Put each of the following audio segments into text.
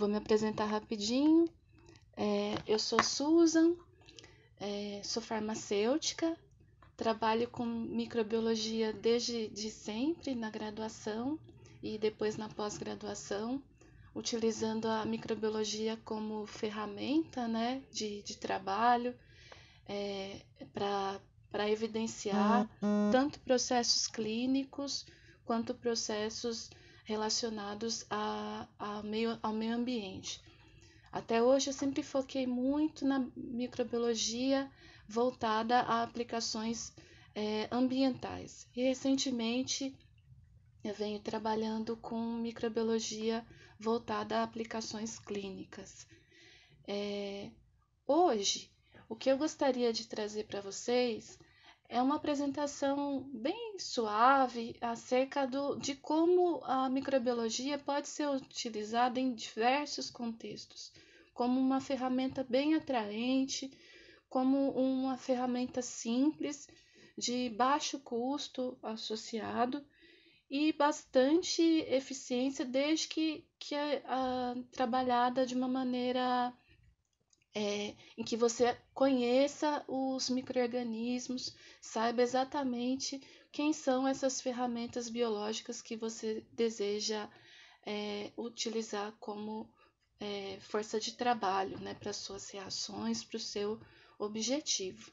Vou me apresentar rapidinho. É, eu sou Susan, é, sou farmacêutica, trabalho com microbiologia desde de sempre na graduação e depois na pós-graduação, utilizando a microbiologia como ferramenta né, de, de trabalho é, para evidenciar uhum. tanto processos clínicos quanto processos relacionados a, a meio, ao meio ambiente. Até hoje eu sempre foquei muito na microbiologia voltada a aplicações é, ambientais. E recentemente eu venho trabalhando com microbiologia voltada a aplicações clínicas. É, hoje, o que eu gostaria de trazer para vocês é uma apresentação bem suave acerca do, de como a microbiologia pode ser utilizada em diversos contextos, como uma ferramenta bem atraente, como uma ferramenta simples, de baixo custo associado e bastante eficiência, desde que, que é a, ah, trabalhada de uma maneira é, em que você conheça os microorganismos, saiba exatamente quem são essas ferramentas biológicas que você deseja é, utilizar como é, força de trabalho né, para suas reações, para o seu objetivo.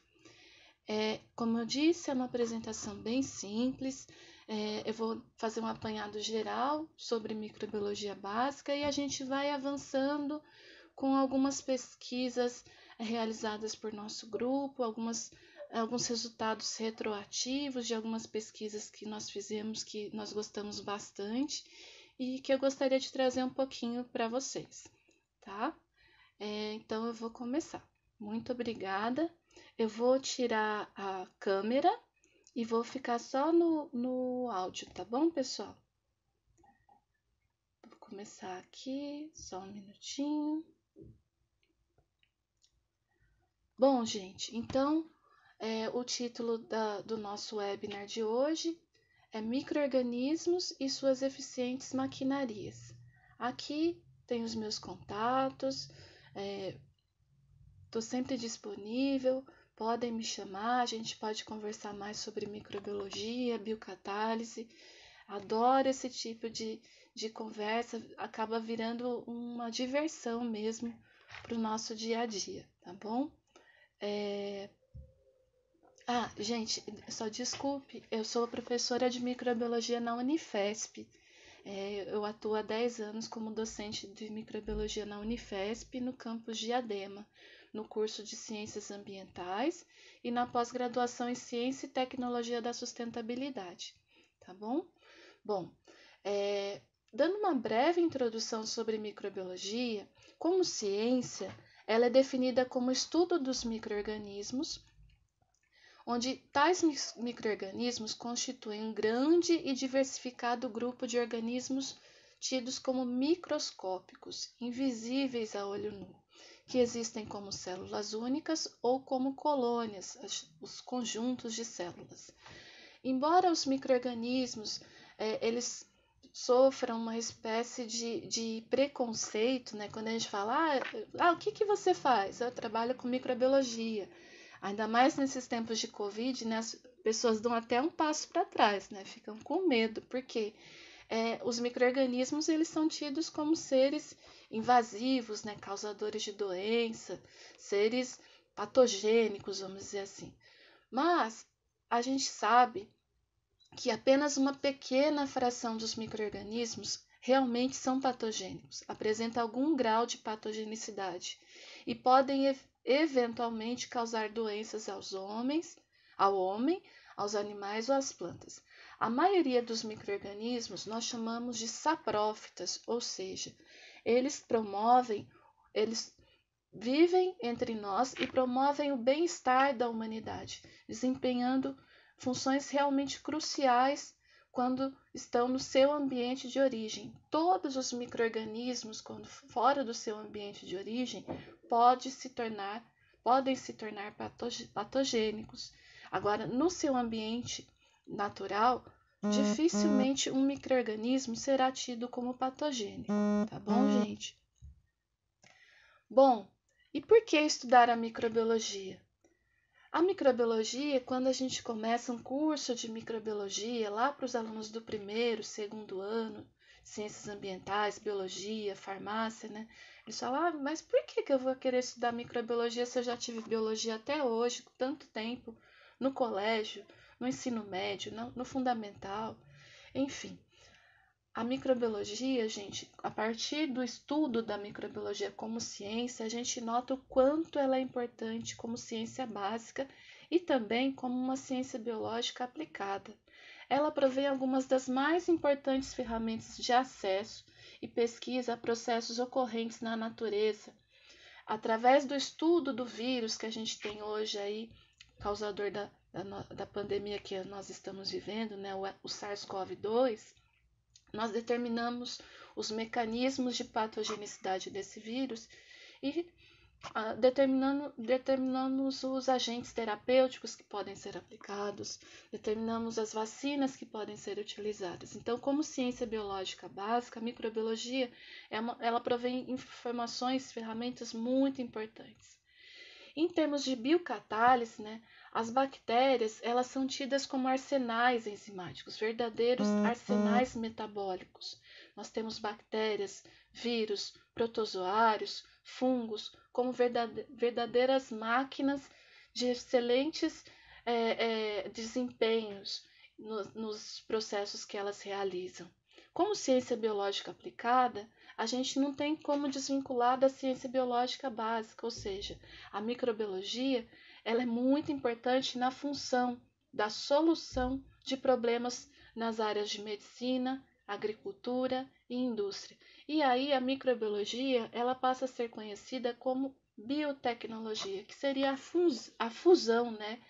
É, como eu disse, é uma apresentação bem simples. É, eu vou fazer um apanhado geral sobre microbiologia básica e a gente vai avançando com algumas pesquisas realizadas por nosso grupo, algumas, alguns resultados retroativos de algumas pesquisas que nós fizemos que nós gostamos bastante e que eu gostaria de trazer um pouquinho para vocês, tá? É, então eu vou começar. Muito obrigada. Eu vou tirar a câmera e vou ficar só no, no áudio, tá bom, pessoal? Vou começar aqui, só um minutinho. Bom, gente, então é, o título da, do nosso webinar de hoje é Microorganismos e suas eficientes maquinarias. Aqui tem os meus contatos, estou é, sempre disponível, podem me chamar, a gente pode conversar mais sobre microbiologia, biocatálise. Adoro esse tipo de, de conversa, acaba virando uma diversão mesmo para o nosso dia a dia, tá bom? É... Ah, gente, só desculpe, eu sou professora de microbiologia na Unifesp. É, eu atuo há 10 anos como docente de microbiologia na Unifesp, no campus de Adema, no curso de Ciências Ambientais e na pós-graduação em Ciência e Tecnologia da Sustentabilidade, tá bom? Bom, é, dando uma breve introdução sobre microbiologia, como ciência, ela é definida como estudo dos microorganismos, onde tais microorganismos constituem um grande e diversificado grupo de organismos tidos como microscópicos, invisíveis a olho nu, que existem como células únicas ou como colônias, os conjuntos de células. Embora os microorganismos eh, eles sofra uma espécie de, de preconceito, né? Quando a gente fala, ah, ah, o que, que você faz? Eu trabalho com microbiologia. Ainda mais nesses tempos de Covid, né? As pessoas dão até um passo para trás, né? Ficam com medo, porque é, os micro-organismos eles são tidos como seres invasivos, né? Causadores de doença, seres patogênicos, vamos dizer assim. Mas a gente sabe que apenas uma pequena fração dos microrganismos realmente são patogênicos, apresenta algum grau de patogenicidade e podem ev eventualmente causar doenças aos homens, ao homem, aos animais ou às plantas. A maioria dos microrganismos nós chamamos de saprófitas, ou seja, eles promovem, eles vivem entre nós e promovem o bem-estar da humanidade, desempenhando funções realmente cruciais quando estão no seu ambiente de origem. Todos os microrganismos quando fora do seu ambiente de origem pode se tornar podem se tornar patogênicos. Agora, no seu ambiente natural, hum, dificilmente hum. um microorganismo será tido como patogênico, tá bom, hum. gente? Bom, e por que estudar a microbiologia? A microbiologia, é quando a gente começa um curso de microbiologia lá para os alunos do primeiro, segundo ano, ciências ambientais, biologia, farmácia, né? Eles falam, ah, mas por que, que eu vou querer estudar microbiologia se eu já tive biologia até hoje, tanto tempo, no colégio, no ensino médio, no, no fundamental, enfim. A microbiologia, gente, a partir do estudo da microbiologia como ciência, a gente nota o quanto ela é importante como ciência básica e também como uma ciência biológica aplicada. Ela provém algumas das mais importantes ferramentas de acesso e pesquisa a processos ocorrentes na natureza. Através do estudo do vírus que a gente tem hoje aí, causador da, da, da pandemia que nós estamos vivendo, né, o, o SARS-CoV-2, nós determinamos os mecanismos de patogenicidade desse vírus e ah, determinando, determinamos os agentes terapêuticos que podem ser aplicados, determinamos as vacinas que podem ser utilizadas. Então, como ciência biológica básica, a microbiologia é uma, ela provém informações, ferramentas muito importantes. Em termos de biocatálise, né, as bactérias elas são tidas como arsenais enzimáticos, verdadeiros uhum. arsenais metabólicos. Nós temos bactérias, vírus, protozoários, fungos como verdadeiras máquinas de excelentes é, é, desempenhos no, nos processos que elas realizam. Como ciência biológica aplicada, a gente não tem como desvincular da ciência biológica básica, ou seja, a microbiologia ela é muito importante na função da solução de problemas nas áreas de medicina, agricultura e indústria. E aí a microbiologia ela passa a ser conhecida como biotecnologia, que seria a, fus a fusão né,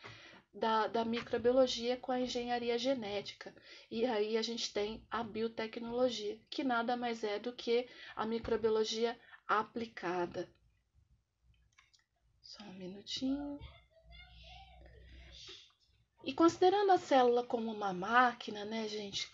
da, da microbiologia com a engenharia genética. E aí a gente tem a biotecnologia, que nada mais é do que a microbiologia aplicada. Só um minutinho. E considerando a célula como uma máquina, né, gente?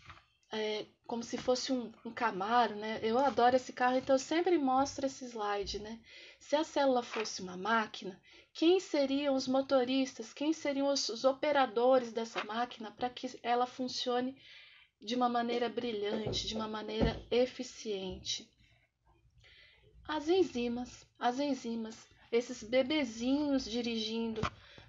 É, como se fosse um, um Camaro, né? Eu adoro esse carro, então eu sempre mostro esse slide, né? Se a célula fosse uma máquina, quem seriam os motoristas, quem seriam os, os operadores dessa máquina para que ela funcione de uma maneira brilhante, de uma maneira eficiente. As enzimas, as enzimas, esses bebezinhos dirigindo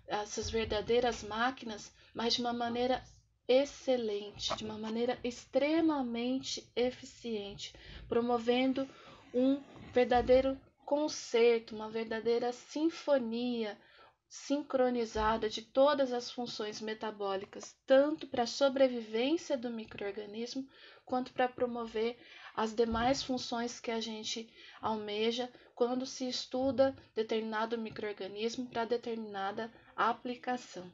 essas verdadeiras máquinas, mas de uma maneira excelente, de uma maneira extremamente eficiente, promovendo um verdadeiro concerto, uma verdadeira sinfonia sincronizada de todas as funções metabólicas, tanto para a sobrevivência do microorganismo quanto para promover as demais funções que a gente almeja quando se estuda determinado microorganismo para determinada aplicação.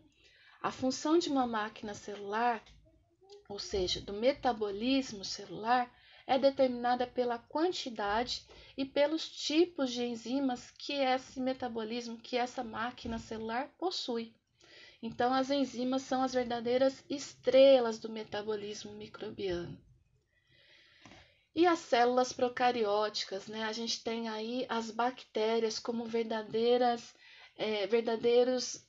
A função de uma máquina celular, ou seja, do metabolismo celular, é determinada pela quantidade e pelos tipos de enzimas que esse metabolismo, que essa máquina celular possui. Então, as enzimas são as verdadeiras estrelas do metabolismo microbiano. E as células procarióticas, né? A gente tem aí as bactérias como verdadeiras, é, verdadeiros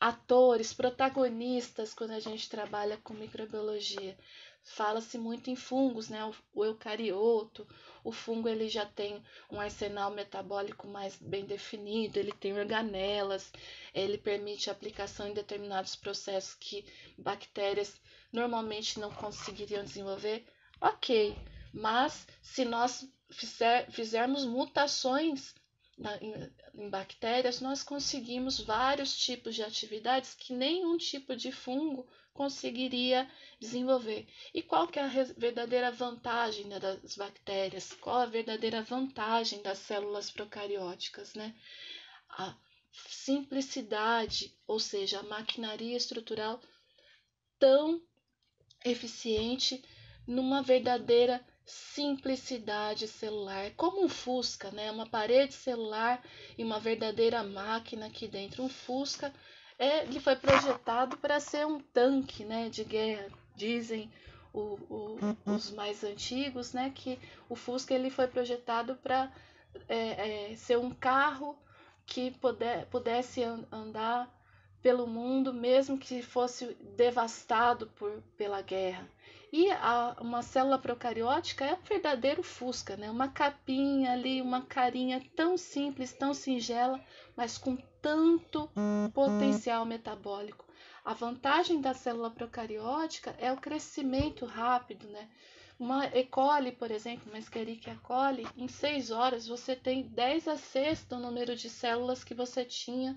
atores, protagonistas quando a gente trabalha com microbiologia fala-se muito em fungos, né? O, eucarioto, o fungo ele já tem um arsenal metabólico mais bem definido, ele tem organelas, ele permite a aplicação em determinados processos que bactérias normalmente não conseguiriam desenvolver. Ok, mas se nós fizer, fizermos mutações na, em, em, bactérias, nós conseguimos vários tipos de atividades que nenhum tipo de fungo conseguiria desenvolver. E qual que é a verdadeira vantagem das bactérias? Qual a verdadeira vantagem das células procarióticas, né? A simplicidade, ou seja, a maquinaria estrutural tão eficiente numa verdadeira simplicidade celular, como um Fusca, né? Uma parede celular e uma verdadeira máquina aqui dentro, um Fusca é, ele foi projetado para ser um tanque né, de guerra. Dizem o, o, uhum. os mais antigos né, que o Fusca ele foi projetado para é, é, ser um carro que puder, pudesse andar pelo mundo, mesmo que fosse devastado por, pela guerra. E a, uma célula procariótica é o um verdadeiro Fusca, né? uma capinha ali, uma carinha tão simples, tão singela, mas com tanto hum, potencial metabólico. A vantagem da célula procariótica é o crescimento rápido, né? Uma E. coli, por exemplo, uma Escherichia coli, em 6 horas você tem 10 a sexta o número de células que você tinha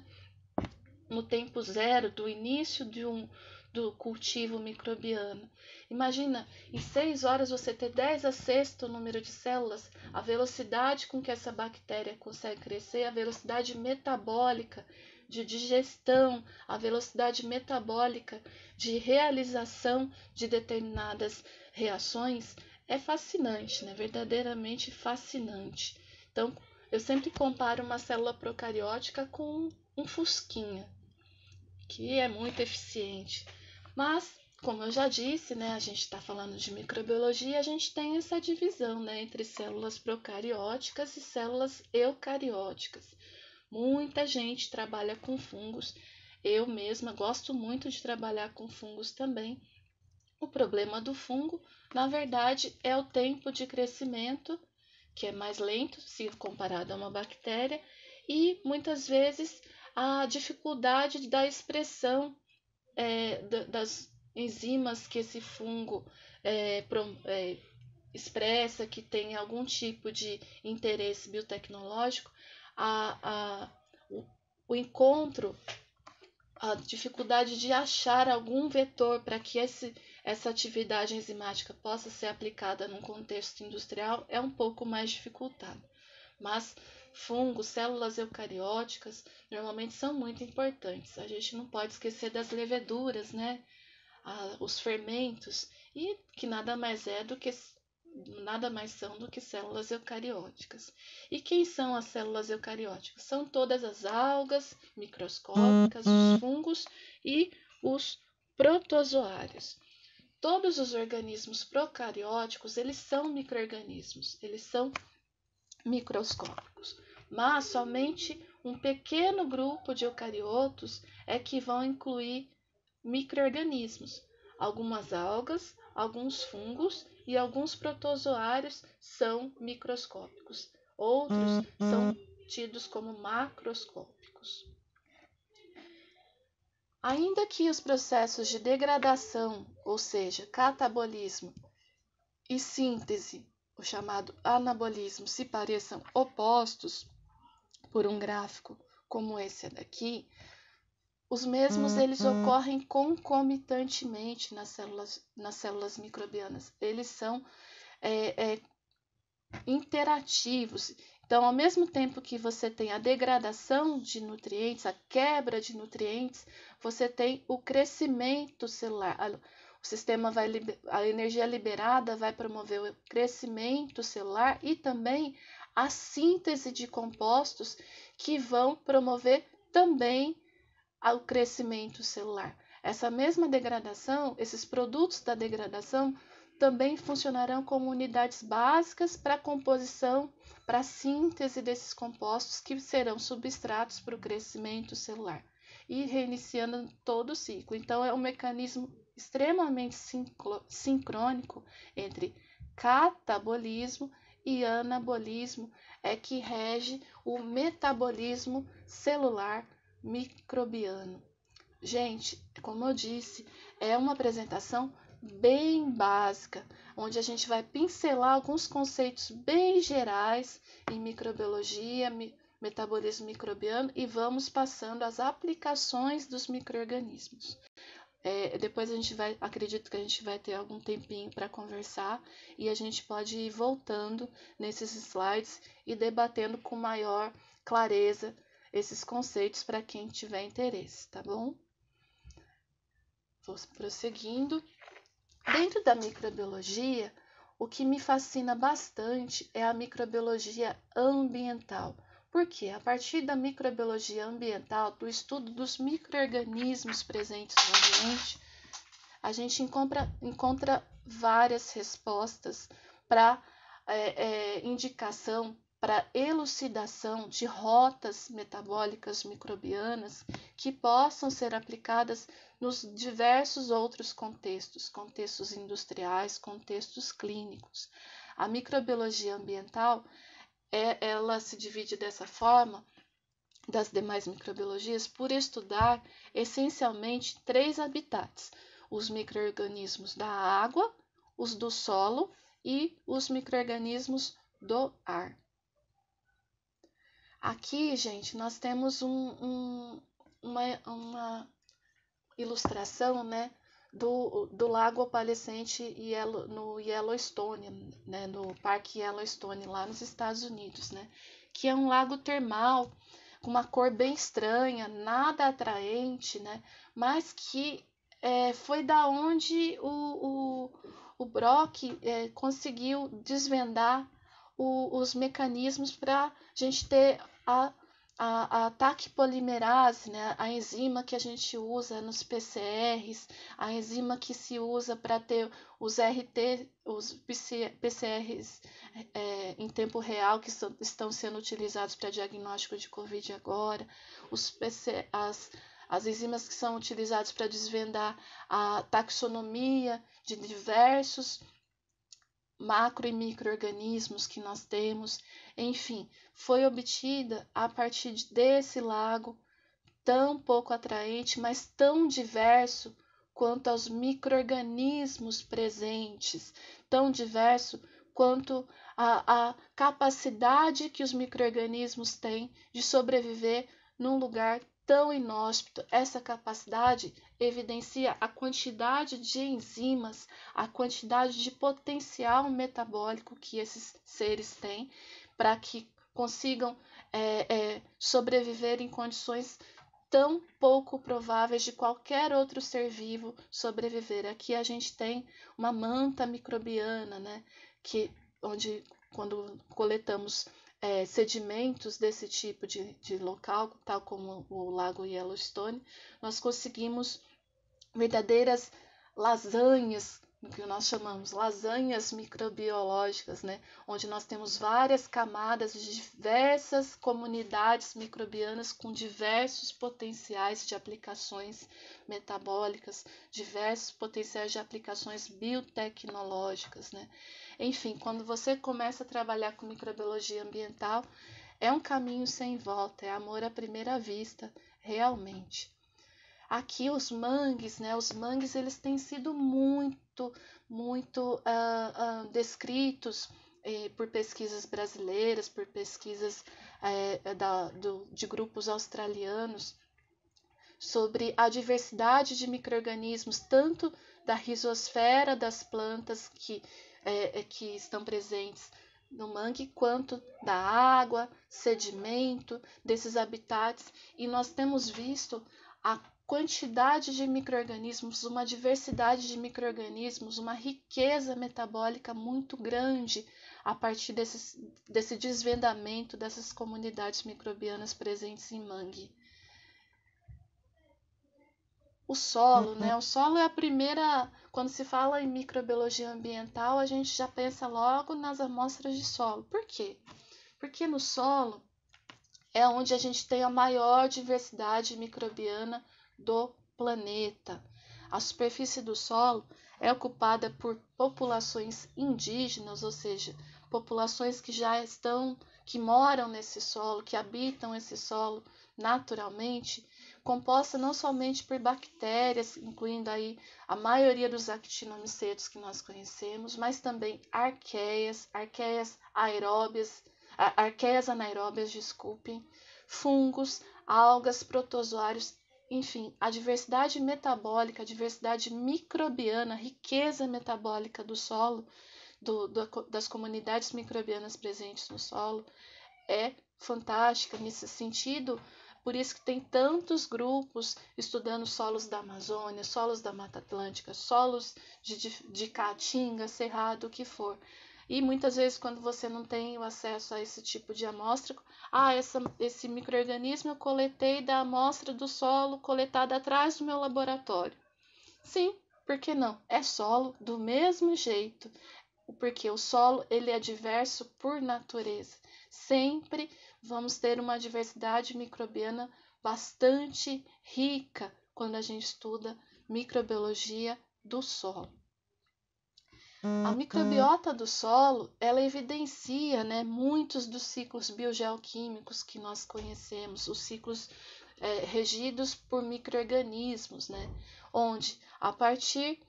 no tempo zero do início de um, do cultivo microbiano. Imagina, em seis horas você ter 10 a sexto número de células, a velocidade com que essa bactéria consegue crescer, a velocidade metabólica de digestão, a velocidade metabólica de realização de determinadas reações é fascinante, né? verdadeiramente fascinante. Então, eu sempre comparo uma célula procariótica com um fusquinha, que é muito eficiente. Mas, como eu já disse, né, a gente está falando de microbiologia, a gente tem essa divisão né, entre células procarióticas e células eucarióticas. Muita gente trabalha com fungos. Eu mesma gosto muito de trabalhar com fungos também. O problema do fungo, na verdade, é o tempo de crescimento, que é mais lento se comparado a uma bactéria, e muitas vezes a dificuldade da expressão é, das enzimas que esse fungo é, pro, é, expressa, que tem algum tipo de interesse biotecnológico, a, a, o, o encontro, a dificuldade de achar algum vetor para que esse, essa atividade enzimática possa ser aplicada num contexto industrial é um pouco mais dificultado, Mas fungos, células eucarióticas, normalmente são muito importantes. A gente não pode esquecer das leveduras, né? Ah, os fermentos, e que nada mais é do que nada mais são do que células eucarióticas. E quem são as células eucarióticas? São todas as algas microscópicas, os uhum. fungos e os protozoários. Todos os organismos procarióticos, eles são microorganismos, eles são microscópicos mas somente um pequeno grupo de eucariotos é que vão incluir microrganismos. Algumas algas, alguns fungos e alguns protozoários são microscópicos. Outros uhum. são tidos como macroscópicos. Ainda que os processos de degradação, ou seja, catabolismo e síntese, o chamado anabolismo, se pareçam opostos, por um gráfico como esse daqui, os mesmos hum, eles hum. ocorrem concomitantemente nas células, nas células microbianas. Eles são é, é, interativos. Então, ao mesmo tempo que você tem a degradação de nutrientes, a quebra de nutrientes, você tem o crescimento celular. O sistema vai a energia liberada vai promover o crescimento celular e também a síntese de compostos que vão promover também o crescimento celular. Essa mesma degradação, esses produtos da degradação, também funcionarão como unidades básicas para a composição, para a síntese desses compostos que serão substratos para o crescimento celular e reiniciando todo o ciclo. Então, é um mecanismo extremamente sincrônico entre catabolismo e anabolismo é que rege o metabolismo celular microbiano. Gente, como eu disse, é uma apresentação bem básica, onde a gente vai pincelar alguns conceitos bem gerais em microbiologia, mi metabolismo microbiano e vamos passando as aplicações dos microorganismos. É, depois a gente vai, acredito que a gente vai ter algum tempinho para conversar e a gente pode ir voltando nesses slides e debatendo com maior clareza esses conceitos para quem tiver interesse, tá bom? Vou prosseguindo. Dentro da microbiologia, o que me fascina bastante é a microbiologia ambiental, porque, a partir da microbiologia ambiental, do estudo dos microorganismos presentes no ambiente, a gente encontra, encontra várias respostas para é, é, indicação, para elucidação de rotas metabólicas microbianas que possam ser aplicadas nos diversos outros contextos, contextos industriais, contextos clínicos. A microbiologia ambiental é, ela se divide dessa forma das demais microbiologias por estudar essencialmente três habitats: os microorganismos da água, os do solo e os microorganismos do ar. Aqui, gente, nós temos um, um, uma, uma ilustração, né, do, do lago opalescente no Yellowstone, né, no Parque Yellowstone, lá nos Estados Unidos, né, que é um lago termal com uma cor bem estranha, nada atraente, né, mas que é, foi da onde o, o, o Brock é, conseguiu desvendar o, os mecanismos para a gente ter a a, a TAC polimerase, né, a enzima que a gente usa nos PCRs, a enzima que se usa para ter os RT, os PCRs é, em tempo real que estão sendo utilizados para diagnóstico de Covid agora, os PC, as, as enzimas que são utilizadas para desvendar a taxonomia de diversos macro e microorganismos que nós temos, enfim, foi obtida a partir desse lago tão pouco atraente, mas tão diverso quanto aos microorganismos presentes, tão diverso quanto à capacidade que os microorganismos têm de sobreviver num lugar tão inóspito. Essa capacidade evidencia a quantidade de enzimas, a quantidade de potencial metabólico que esses seres têm para que consigam é, é, sobreviver em condições tão pouco prováveis de qualquer outro ser vivo sobreviver. Aqui a gente tem uma manta microbiana, né? Que onde quando coletamos é, sedimentos desse tipo de, de local, tal como o Lago Yellowstone, nós conseguimos verdadeiras lasanhas que nós chamamos lasanhas microbiológicas, né? onde nós temos várias camadas de diversas comunidades microbianas com diversos potenciais de aplicações metabólicas, diversos potenciais de aplicações biotecnológicas. Né? Enfim, quando você começa a trabalhar com microbiologia ambiental, é um caminho sem volta, é amor à primeira vista, realmente. Aqui os mangues, né? Os mangues eles têm sido muito, muito uh, uh, descritos eh, por pesquisas brasileiras, por pesquisas eh, da, do, de grupos australianos sobre a diversidade de microrganismos tanto da risosfera das plantas que é, é, que estão presentes no mangue, quanto da água, sedimento, desses habitats. E nós temos visto a quantidade de microorganismos, uma diversidade de microorganismos, uma riqueza metabólica muito grande a partir desses, desse desvendamento dessas comunidades microbianas presentes em mangue. O solo, né? Uhum. O solo é a primeira quando se fala em microbiologia ambiental, a gente já pensa logo nas amostras de solo. Por quê? Porque no solo é onde a gente tem a maior diversidade microbiana do planeta. A superfície do solo é ocupada por populações indígenas, ou seja, populações que já estão, que moram nesse solo, que habitam esse solo naturalmente composta não somente por bactérias, incluindo aí a maioria dos actinomicetos que nós conhecemos, mas também arqueias, arqueias aeróbias, arqueias anaeróbias, desculpem, fungos, algas, protozoários, enfim, a diversidade metabólica, a diversidade microbiana, a riqueza metabólica do solo, do, do, das comunidades microbianas presentes no solo, é fantástica nesse sentido por isso que tem tantos grupos estudando solos da Amazônia, solos da Mata Atlântica, solos de, de, de Caatinga, Cerrado, o que for. E muitas vezes, quando você não tem o acesso a esse tipo de amostra, ah, essa, esse microorganismo eu coletei da amostra do solo coletada atrás do meu laboratório. Sim, por que não? É solo do mesmo jeito, porque o solo ele é diverso por natureza sempre vamos ter uma diversidade microbiana bastante rica quando a gente estuda microbiologia do solo. A hum, tá. microbiota do solo, ela evidencia né, muitos dos ciclos biogeoquímicos que nós conhecemos, os ciclos é, regidos por microorganismos, né, onde a partir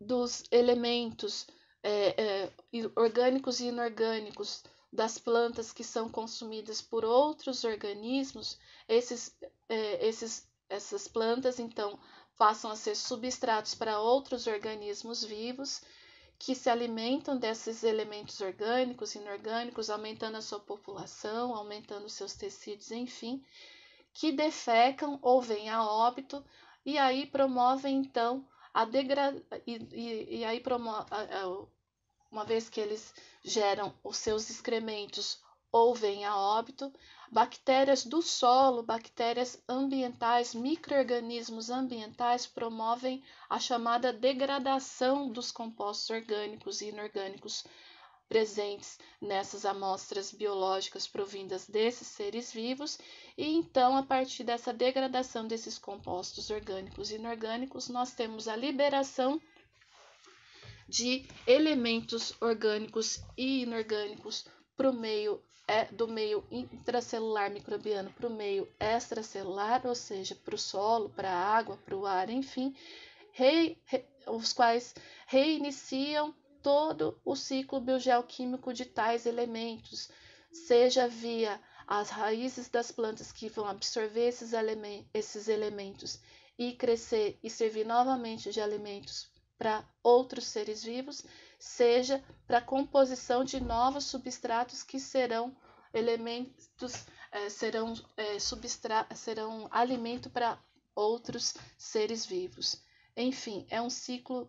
dos elementos é, é, orgânicos e inorgânicos das plantas que são consumidas por outros organismos, esses, eh, esses, essas plantas então passam a ser substratos para outros organismos vivos que se alimentam desses elementos orgânicos e inorgânicos, aumentando a sua população, aumentando seus tecidos, enfim, que defecam ou vêm a óbito e aí promovem então a degradação e, e, e, aí promove uma vez que eles geram os seus excrementos ou vêm a óbito, bactérias do solo, bactérias ambientais, microorganismos ambientais promovem a chamada degradação dos compostos orgânicos e inorgânicos presentes nessas amostras biológicas provindas desses seres vivos, e então a partir dessa degradação desses compostos orgânicos e inorgânicos, nós temos a liberação de elementos orgânicos e inorgânicos para o meio é do meio intracelular microbiano para o meio extracelular, ou seja, para o solo, para a água, para o ar, enfim, re, os quais reiniciam todo o ciclo biogeoquímico de tais elementos, seja via as raízes das plantas que vão absorver esses, esses elementos e crescer e servir novamente de alimentos para outros seres vivos, seja para a composição de novos substratos que serão elementos, é, serão, é, substra serão alimento para outros seres vivos. Enfim, é um ciclo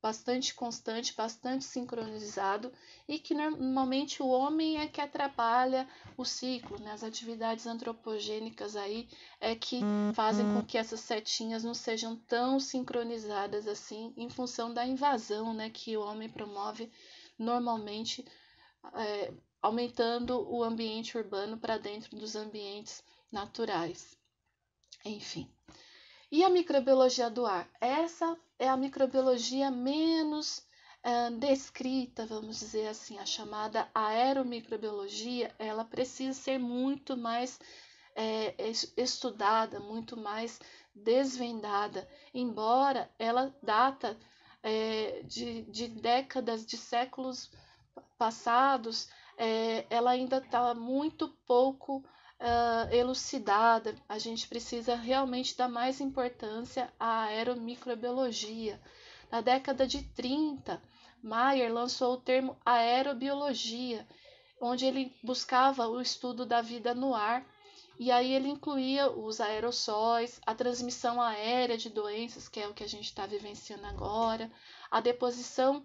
bastante constante, bastante sincronizado e que normalmente o homem é que atrapalha o ciclo, né? As atividades antropogênicas aí é que uhum. fazem com que essas setinhas não sejam tão sincronizadas assim, em função da invasão, né, que o homem promove normalmente, é, aumentando o ambiente urbano para dentro dos ambientes naturais. Enfim. E a microbiologia do ar? Essa é a microbiologia menos eh, descrita, vamos dizer assim, a chamada aeromicrobiologia. Ela precisa ser muito mais é, estudada, muito mais desvendada, embora ela data é, de, de, décadas, de séculos passados, é, ela ainda está muito pouco uh, elucidada, a gente precisa realmente dar mais importância à aeromicrobiologia. Na década de 30, Mayer lançou o termo aerobiologia, onde ele buscava o estudo da vida no ar e aí ele incluía os aerossóis, a transmissão aérea de doenças, que é o que a gente está vivenciando agora, a deposição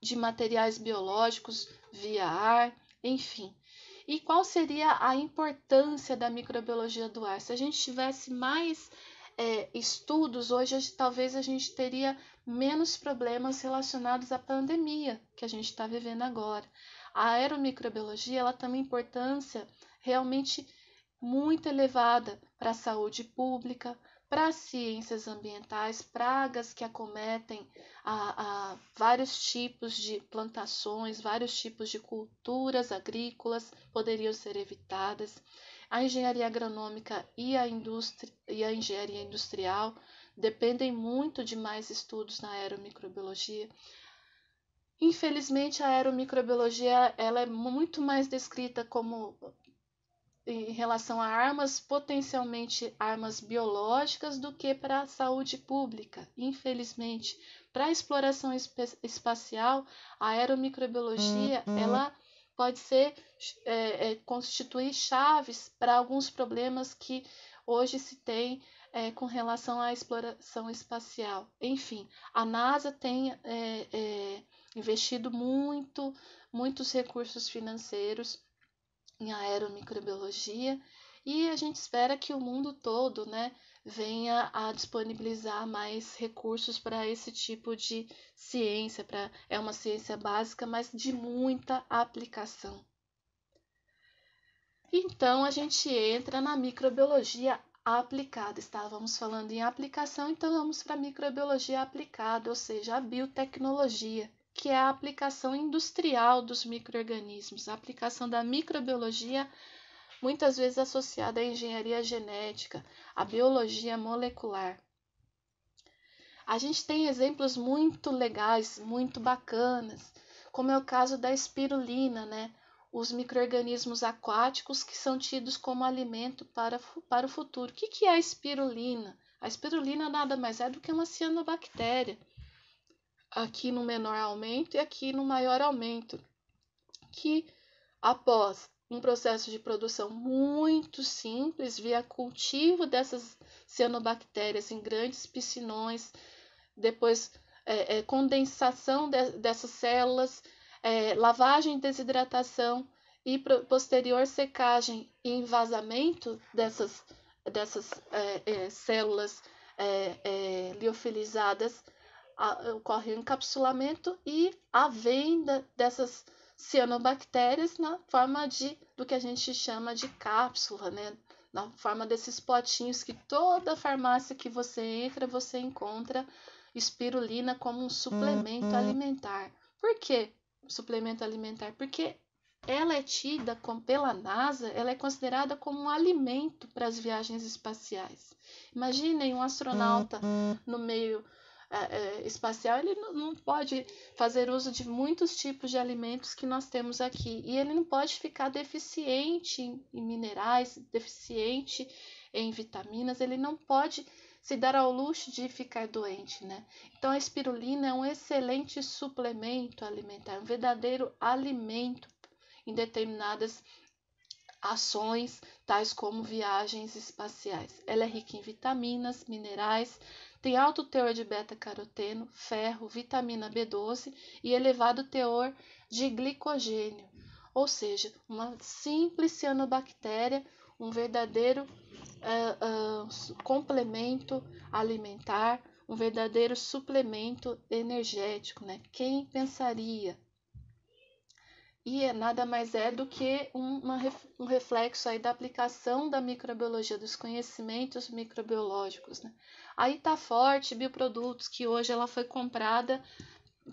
de materiais biológicos via ar, enfim. E qual seria a importância da microbiologia do ar? Se a gente tivesse mais é, estudos, hoje talvez a gente teria menos problemas relacionados à pandemia que a gente está vivendo agora. A aeromicrobiologia ela tem uma importância realmente muito elevada para a saúde pública, para ciências ambientais, pragas que acometem a, a, vários tipos de plantações, vários tipos de culturas agrícolas poderiam ser evitadas. A engenharia agronômica e a, e a engenharia industrial dependem muito de mais estudos na aeromicrobiologia. Infelizmente, a aeromicrobiologia ela é muito mais descrita como em relação a armas potencialmente armas biológicas do que para a saúde pública, infelizmente. Para a exploração espacial, a aeromicrobiologia uhum. ela pode ser é, é, constituir chaves para alguns problemas que hoje se tem é, com relação à exploração espacial. Enfim, a NASA tem é, é, investido muito, muitos recursos financeiros em aeromicrobiologia e a gente espera que o mundo todo né, venha a disponibilizar mais recursos para esse tipo de ciência. Pra, é uma ciência básica, mas de muita aplicação. Então a gente entra na microbiologia aplicada. Estávamos falando em aplicação, então vamos para a microbiologia aplicada, ou seja, a biotecnologia que é a aplicação industrial dos microorganismos, a aplicação da microbiologia, muitas vezes associada à engenharia genética, à biologia molecular. A gente tem exemplos muito legais, muito bacanas, como é o caso da espirulina, né? Os microorganismos aquáticos que são tidos como alimento para, para o futuro. O que, que é a espirulina? A espirulina nada mais é do que uma cianobactéria aqui no menor aumento e aqui no maior aumento, que após um processo de produção muito simples, via cultivo dessas cianobactérias em grandes piscinões, depois é, é, condensação de, dessas células, é, lavagem, desidratação e pro, posterior secagem e envasamento dessas, dessas é, é, células é, liofilizadas ocorre o encapsulamento e a venda dessas cianobactérias na forma de do que a gente chama de cápsula, né? Na forma desses potinhos que toda farmácia que você entra, você encontra espirulina como um suplemento uhum. alimentar. Por quê? Suplemento alimentar, porque ela é tida com, pela NASA, ela é considerada como um alimento para as viagens espaciais. Imaginem um astronauta uhum. no meio é, é, espacial, ele não, pode fazer uso de muitos tipos de alimentos que nós temos aqui. E ele não pode ficar deficiente em, em minerais, deficiente em vitaminas, ele não pode se dar ao luxo de ficar doente, né? Então a espirulina é um excelente suplemento alimentar, é um verdadeiro alimento em determinadas ações, tais como viagens espaciais. Ela é rica em vitaminas, minerais, tem alto teor de beta-caroteno, ferro, vitamina B12 e elevado teor de glicogênio. Ou seja, uma simples cianobactéria, um verdadeiro uh, uh, complemento alimentar, um verdadeiro suplemento energético, né? Quem pensaria? e é, nada mais é do que uma, um reflexo aí da aplicação da microbiologia, dos conhecimentos microbiológicos. Né? A Itaforte tá Bioprodutos, que hoje ela foi comprada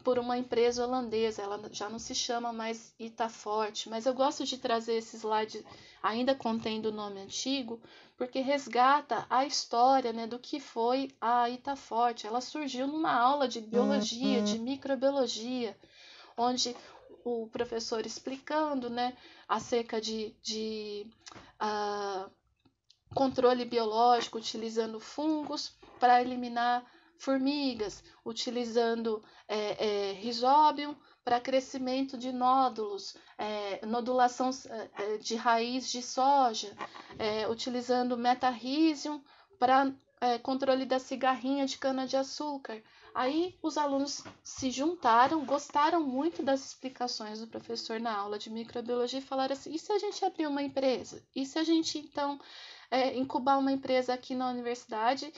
por uma empresa holandesa, ela já não se chama mais Itaforte, tá mas eu gosto de trazer esse slide ainda contendo o nome antigo, porque resgata a história né, do que foi a Itaforte. Ela surgiu numa aula de biologia, uhum. de microbiologia, onde o professor explicando né, acerca de, de uh, controle biológico utilizando fungos para eliminar formigas, utilizando é, é, risóbio para crescimento de nódulos, é, nodulação é, é, de raiz de soja, é, utilizando metarrhizium para é, controle da cigarrinha de cana-de-açúcar, Aí os alunos se juntaram, gostaram muito das explicações do professor na aula de microbiologia e falaram assim: e se a gente abrir uma empresa? E se a gente então é, incubar uma empresa aqui na universidade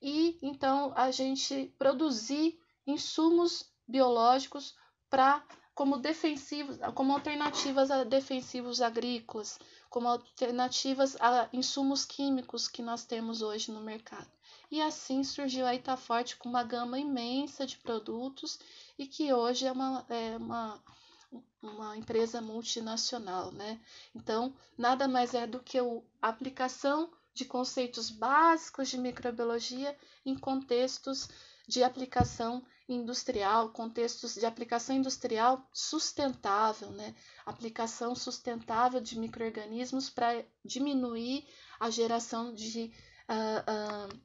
e então a gente produzir insumos biológicos para como defensivos, como alternativas a defensivos agrícolas, como alternativas a insumos químicos que nós temos hoje no mercado e assim surgiu a Itaforte com uma gama imensa de produtos e que hoje é uma, é uma, uma empresa multinacional. Né? Então, nada mais é do que a aplicação de conceitos básicos de microbiologia em contextos de aplicação industrial, contextos de aplicação industrial sustentável, né? Aplicação sustentável de micro-organismos para diminuir a geração de uh, uh,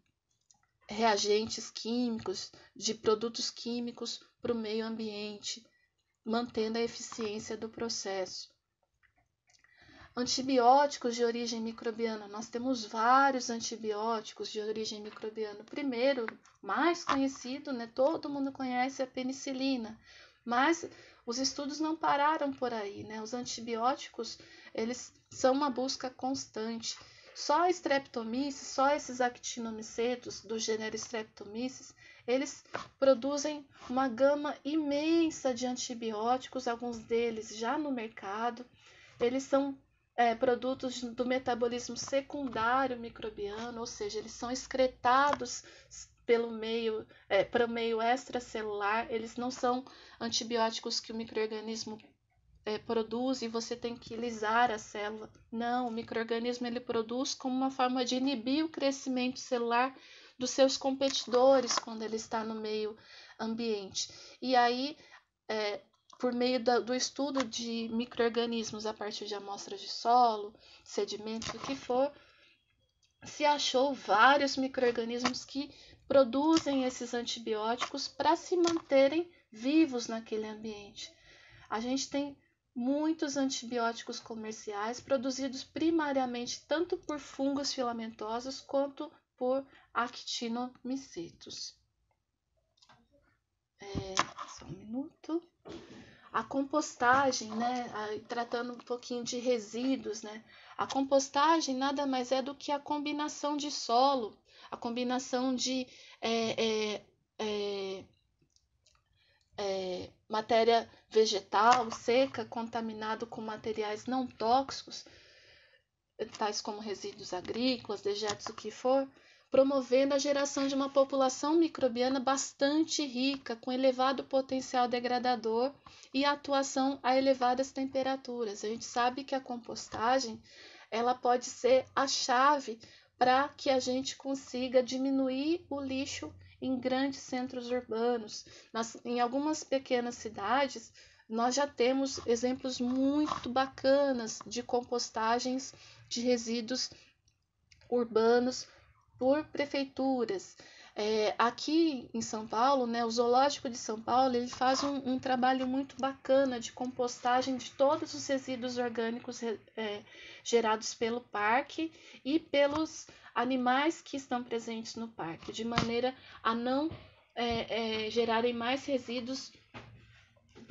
reagentes químicos, de produtos químicos para o meio ambiente, mantendo a eficiência do processo. Antibióticos de origem microbiana. Nós temos vários antibióticos de origem microbiana. O primeiro, mais conhecido, né? todo mundo conhece é a penicilina, mas os estudos não pararam por aí. Né? Os antibióticos eles são uma busca constante só Streptomyces, só esses actinomicetos do gênero Streptomyces, eles produzem uma gama imensa de antibióticos, alguns deles já no mercado. Eles são é, produtos do metabolismo secundário microbiano, ou seja, eles são excretados pelo meio, é, para o meio extracelular, eles não são antibióticos que o microorganismo é, produz e você tem que lisar a célula. Não, o microorganismo ele produz como uma forma de inibir o crescimento celular dos seus competidores quando ele está no meio ambiente. E aí, é, por meio do estudo de microorganismos a partir de amostras de solo, sedimentos, o que for, se achou vários microorganismos que produzem esses antibióticos para se manterem vivos naquele ambiente. A gente tem muitos antibióticos comerciais produzidos primariamente tanto por fungos filamentosos quanto por actinomicetos. É, só um minuto. A compostagem, né, tratando um pouquinho de resíduos, né, a compostagem nada mais é do que a combinação de solo, a combinação de é, é, é é, matéria vegetal seca contaminado com materiais não tóxicos, tais como resíduos agrícolas, dejetos, o que for, promovendo a geração de uma população microbiana bastante rica, com elevado potencial degradador e atuação a elevadas temperaturas. A gente sabe que a compostagem ela pode ser a chave para que a gente consiga diminuir o lixo em grandes centros urbanos. Nas, em algumas pequenas cidades, nós já temos exemplos muito bacanas de compostagens de resíduos urbanos por prefeituras. É, aqui em São Paulo, né, o Zoológico de São Paulo, ele faz um, um trabalho muito bacana de compostagem de todos os resíduos orgânicos é, gerados pelo parque e pelos animais que estão presentes no parque, de maneira a não é, é gerarem mais resíduos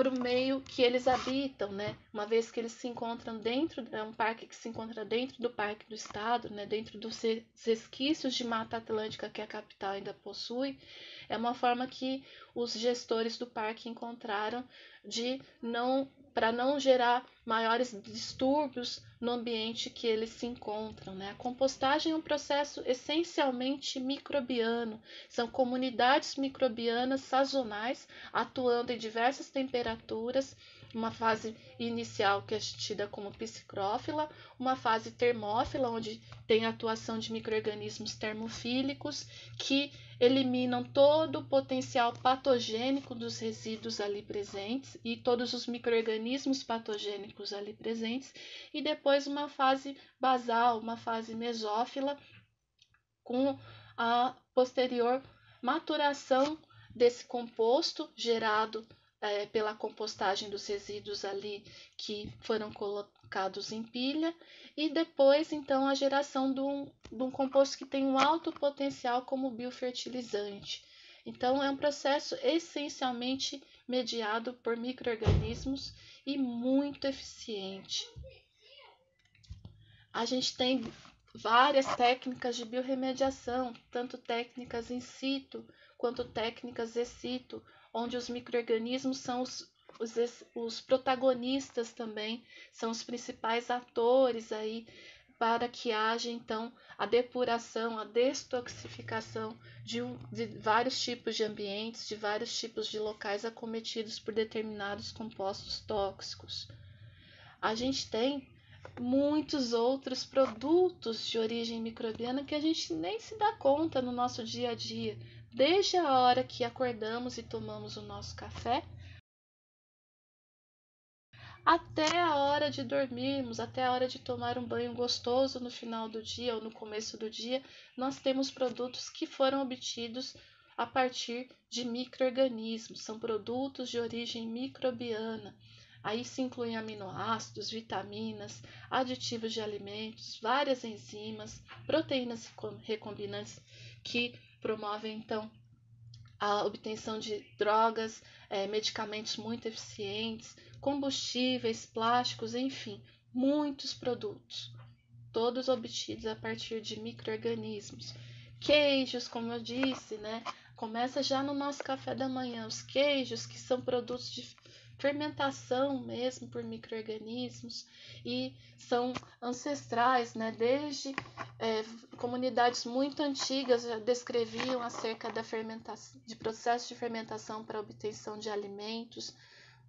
para o meio que eles habitam, né? Uma vez que eles se encontram dentro, é um parque que se encontra dentro do Parque do Estado, né? Dentro dos resquícios de Mata Atlântica que a capital ainda possui, é uma forma que os gestores do parque encontraram de não para não gerar maiores distúrbios no ambiente que eles se encontram. Né? A compostagem é um processo essencialmente microbiano, são comunidades microbianas sazonais atuando em diversas temperaturas uma fase inicial que é tida como psicrófila, uma fase termófila, onde tem atuação de microrganismos termofílicos que eliminam todo o potencial patogênico dos resíduos ali presentes e todos os microrganismos patogênicos ali presentes, e depois uma fase basal, uma fase mesófila, com a posterior maturação desse composto gerado é, pela compostagem dos resíduos ali que foram colocados em pilha, e depois, então, a geração de um, de um composto que tem um alto potencial como biofertilizante. Então, é um processo essencialmente mediado por micro-organismos e muito eficiente. A gente tem várias técnicas de biorremediação, tanto técnicas in situ quanto técnicas ex situ, onde os micro-organismos são os, os, os protagonistas também, são os principais atores aí para que haja então a depuração, a destoxificação de, um, de, vários tipos de ambientes, de vários tipos de locais acometidos por determinados compostos tóxicos. A gente tem muitos outros produtos de origem microbiana que a gente nem se dá conta no nosso dia a dia, desde a hora que acordamos e tomamos o nosso café, até a hora de dormirmos, até a hora de tomar um banho gostoso no final do dia ou no começo do dia, nós temos produtos que foram obtidos a partir de microorganismos, são produtos de origem microbiana. Aí se incluem aminoácidos, vitaminas, aditivos de alimentos, várias enzimas, proteínas recombinantes que promovem então a obtenção de drogas, é, medicamentos muito eficientes, combustíveis, plásticos, enfim, muitos produtos, todos obtidos a partir de microorganismos. Queijos, como eu disse, né? Começa já no nosso café da manhã, os queijos que são produtos de fermentação mesmo por micro-organismos e são ancestrais, né? Desde é, comunidades muito antigas já descreviam acerca da fermentação, de processos de fermentação para obtenção de alimentos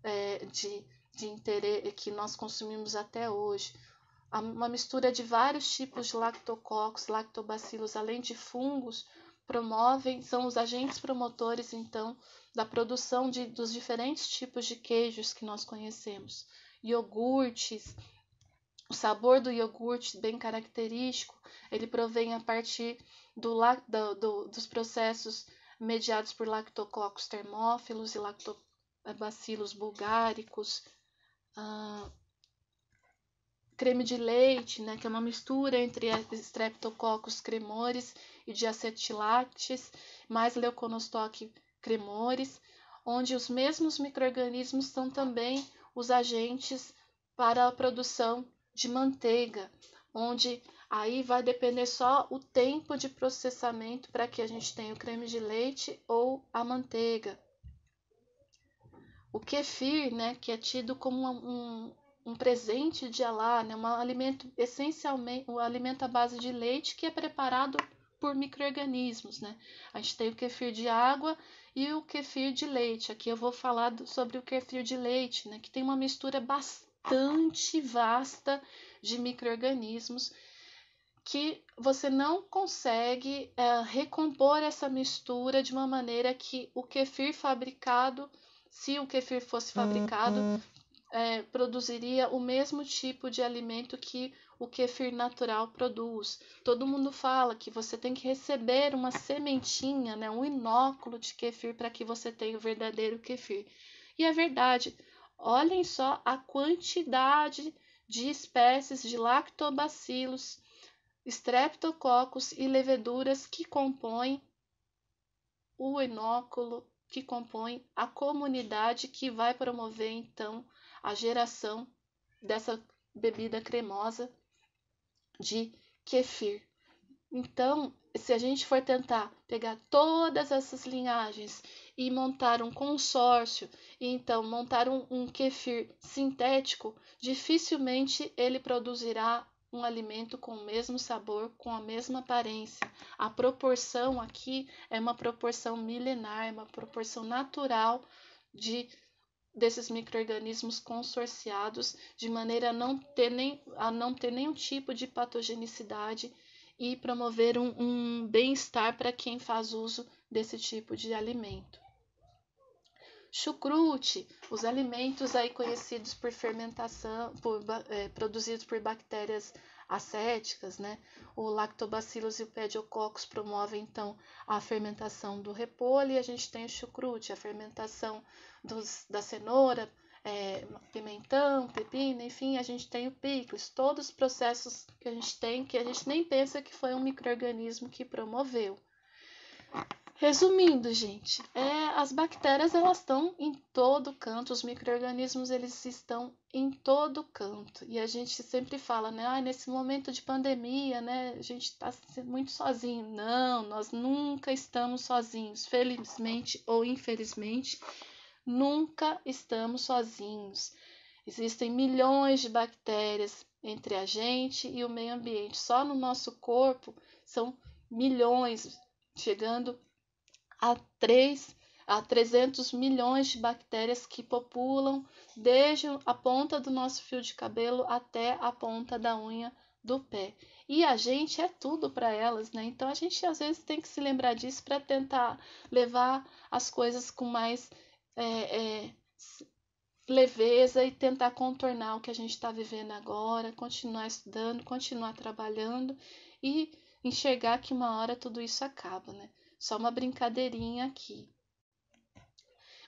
é, de, de interesse que nós consumimos até hoje uma mistura de vários tipos de lactococos, lactobacilos, além de fungos, promovem, são os agentes promotores, então, da produção de, dos diferentes tipos de queijos que nós conhecemos. Iogurtes, o sabor do iogurte, bem característico, ele provém a partir do, do, do, dos processos mediados por lactococcus termófilos e lactobacilos eh, bulgáricos. Uh, creme de leite, né, que é uma mistura entre Streptococcus cremores e diacetilactis, mais Leuconostoque cremores, onde os mesmos micro-organismos são também os agentes para a produção de manteiga, onde aí vai depender só o tempo de processamento para que a gente tenha o creme de leite ou a manteiga. O kefir, né, que é tido como um, um presente de Alá, né? um alimento essencialmente, um alimento à base de leite que é preparado por micro-organismos. Né? A gente tem o kefir de água e o kefir de leite. Aqui eu vou falar do, sobre o kefir de leite, né? que tem uma mistura bastante vasta de micro-organismos que você não consegue é, recompor essa mistura de uma maneira que o kefir fabricado, se o kefir fosse fabricado, uhum é, produziria o mesmo tipo de alimento que o kefir natural produz. Todo mundo fala que você tem que receber uma sementinha, né, um inóculo de kefir para que você tenha o verdadeiro kefir. E é verdade. Olhem só a quantidade de espécies de lactobacilos, estreptococos e leveduras que compõem o inóculo, que compõem a comunidade que vai promover então a geração dessa bebida cremosa de kefir. Então, se a gente for tentar pegar todas essas linhagens e montar um consórcio, e então montar um, um kefir sintético, dificilmente ele produzirá um alimento com o mesmo sabor, com a mesma aparência. A proporção aqui é uma proporção milenar, é uma proporção natural de desses microorganismos consorciados de maneira a não ter, nem, a não ter nenhum tipo de patogenicidade e promover um, um bem-estar para quem faz uso desse tipo de alimento. Chucrute, os alimentos aí conhecidos por fermentação, por, é, produzidos por bactérias acéticas, né? O lactobacillus e o pediococcus promovem então a fermentação do repolho e a gente tem o chucrute, a fermentação dos, da cenoura, é, pimentão, pepino, enfim, a gente tem o picles, todos os processos que a gente tem que a gente nem pensa que foi um microorganismo que promoveu. Resumindo, gente, é, as bactérias elas estão em todo canto, os microrganismos eles estão em todo canto. E a gente sempre fala, né, ah, nesse momento de pandemia, né, a gente está muito sozinho. Não, nós nunca estamos sozinhos, felizmente ou infelizmente, nunca estamos sozinhos. Existem milhões de bactérias entre a gente e o meio ambiente. Só no nosso corpo são milhões, chegando a 3 a 300 milhões de bactérias que populam desde a ponta do nosso fio de cabelo até a ponta da unha do pé. E a gente é tudo para elas, né? Então a gente às vezes tem que se lembrar disso para tentar levar as coisas com mais é, é, leveza e tentar contornar o que a gente está vivendo agora, continuar estudando, continuar trabalhando e enxergar que uma hora tudo isso acaba, né? Só uma brincadeirinha aqui.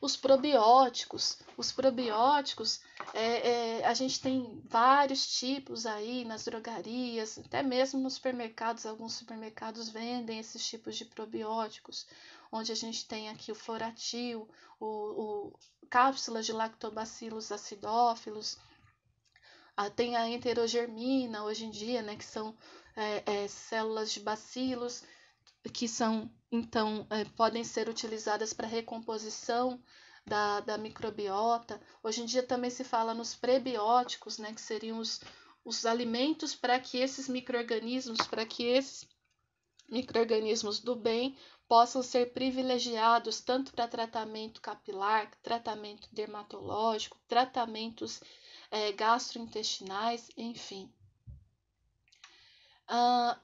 Os probióticos, os probióticos, é, é, a gente tem vários tipos aí nas drogarias, até mesmo nos supermercados, alguns supermercados vendem esses tipos de probióticos, onde a gente tem aqui o floratil, o, o cápsulas de lactobacilos acidófilos, tem a enterogermina hoje em dia, né, que são é, é, células de bacilos, que são então é, podem ser utilizadas para recomposição da, da microbiota. Hoje em dia também se fala nos prebióticos, né, que seriam os, os alimentos para que esses microorganismos, para que esses microorganismos do bem possam ser privilegiados tanto para tratamento capilar, tratamento dermatológico, tratamentos é, gastrointestinais, enfim. Uh,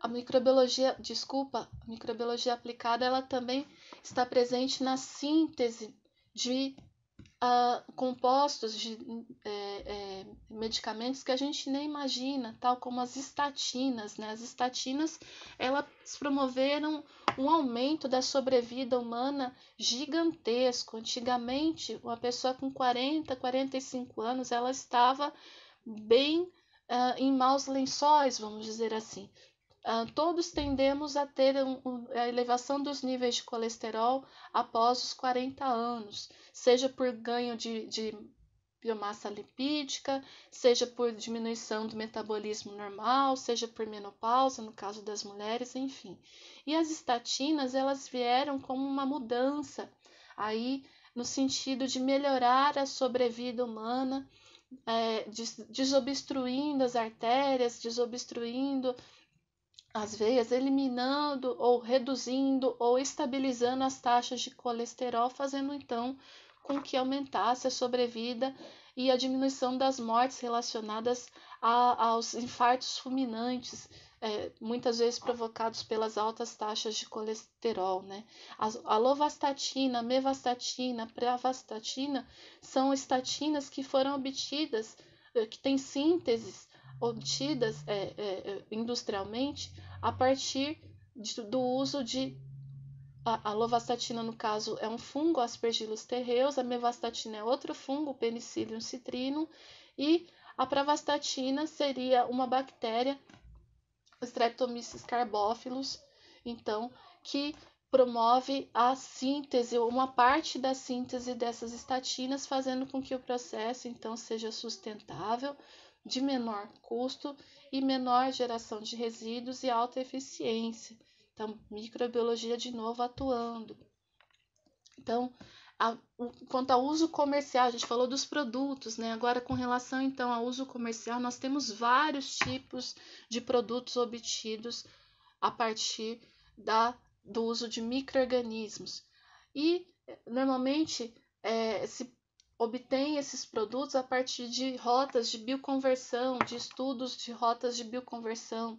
a microbiologia, desculpa, a microbiologia aplicada, ela também está presente na síntese de uh, compostos, de é, é, medicamentos que a gente nem imagina, tal como as estatinas. Né? As estatinas, elas promoveram um aumento da sobrevida humana gigantesco. Antigamente, uma pessoa com 40, 45 anos, ela estava bem Uh, em maus lençóis, vamos dizer assim. Ah, todos tendemos a ter a elevação dos níveis de colesterol após os 40 anos, seja por ganho de, de biomassa lipídica, seja por diminuição do metabolismo normal, seja por menopausa, no caso das mulheres, enfim. E as estatinas, elas vieram como uma mudança aí no sentido de melhorar a sobrevida humana, é, des desobstruindo as artérias, desobstruindo as veias, eliminando ou reduzindo ou estabilizando as taxas de colesterol, fazendo então com que aumentasse a sobrevida e a diminuição das mortes relacionadas a, aos infartos fulminantes, é, muitas vezes provocados pelas altas taxas de colesterol. Né? A, a lovastatina, mevastatina, pravastatina são estatinas que foram obtidas, eh, que têm sínteses obtidas é, é, é, industrialmente a partir de, do uso de a, a, lovastatina, no caso, é um fungo, aspergillus terreus, a mevastatina é outro fungo, penicillium citrinum, e a pravastatina seria uma bactéria, Streptomyces carbophilus, então, que promove a síntese ou uma parte da síntese dessas estatinas, fazendo com que o processo então seja sustentável, de menor custo e menor geração de resíduos e alta eficiência. Então, microbiologia de novo atuando. Então, a, o, quanto ao uso comercial, a gente falou dos produtos, né? Agora, com relação então ao uso comercial, nós temos vários tipos de produtos obtidos a partir da, do uso de micro-organismos. E eh, normalmente é, se obtém esses produtos a partir de rotas de bioconversão, de estudos de rotas de bioconversão,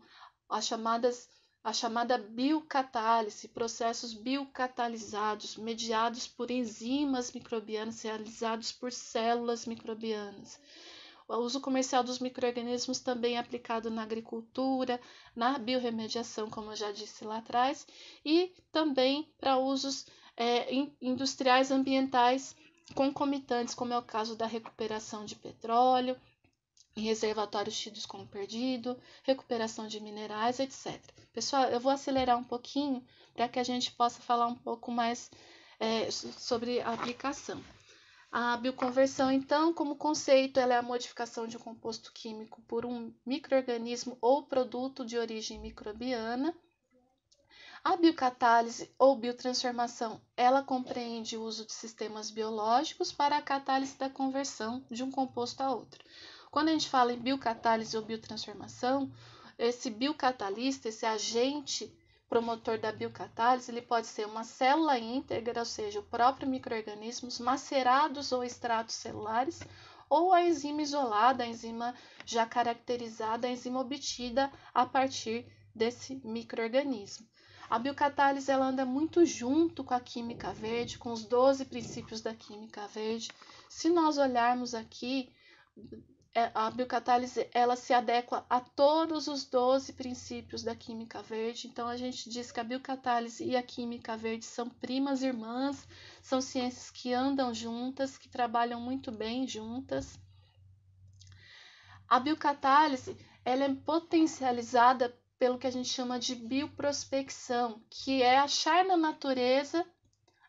as chamadas a chamada biocatálise, processos biocatalisados mediados por enzimas microbianas realizados por células microbianas. O uso comercial dos microorganismos também é aplicado na agricultura, na biorremediação, como eu já disse lá atrás, e também para usos é, industriais ambientais concomitantes, como é o caso da recuperação de petróleo em reservatórios tidos como perdido, recuperação de minerais, etc. Pessoal, eu vou acelerar um pouquinho para que a gente possa falar um pouco mais é, sobre a aplicação. A bioconversão, então, como conceito, ela é a modificação de um composto químico por um microorganismo ou produto de origem microbiana a biocatálise ou biotransformação, ela compreende o uso de sistemas biológicos para a catálise da conversão de um composto a outro. Quando a gente fala em biocatálise ou biotransformação, esse biocatalista, esse agente promotor da biocatálise, ele pode ser uma célula íntegra, ou seja, o próprio microorganismo, macerados ou extratos celulares, ou a enzima isolada, a enzima já caracterizada, a enzima obtida a partir desse microorganismo. A biocatálise ela anda muito junto com a química verde, com os 12 princípios da química verde. Se nós olharmos aqui, é, a biocatálise ela se adequa a todos os 12 princípios da química verde. Então a gente diz que a biocatálise e a química verde são primas irmãs, são ciências que andam juntas, que trabalham muito bem juntas. A biocatálise ela é potencializada pelo que a gente chama de bioprospecção, que é achar na natureza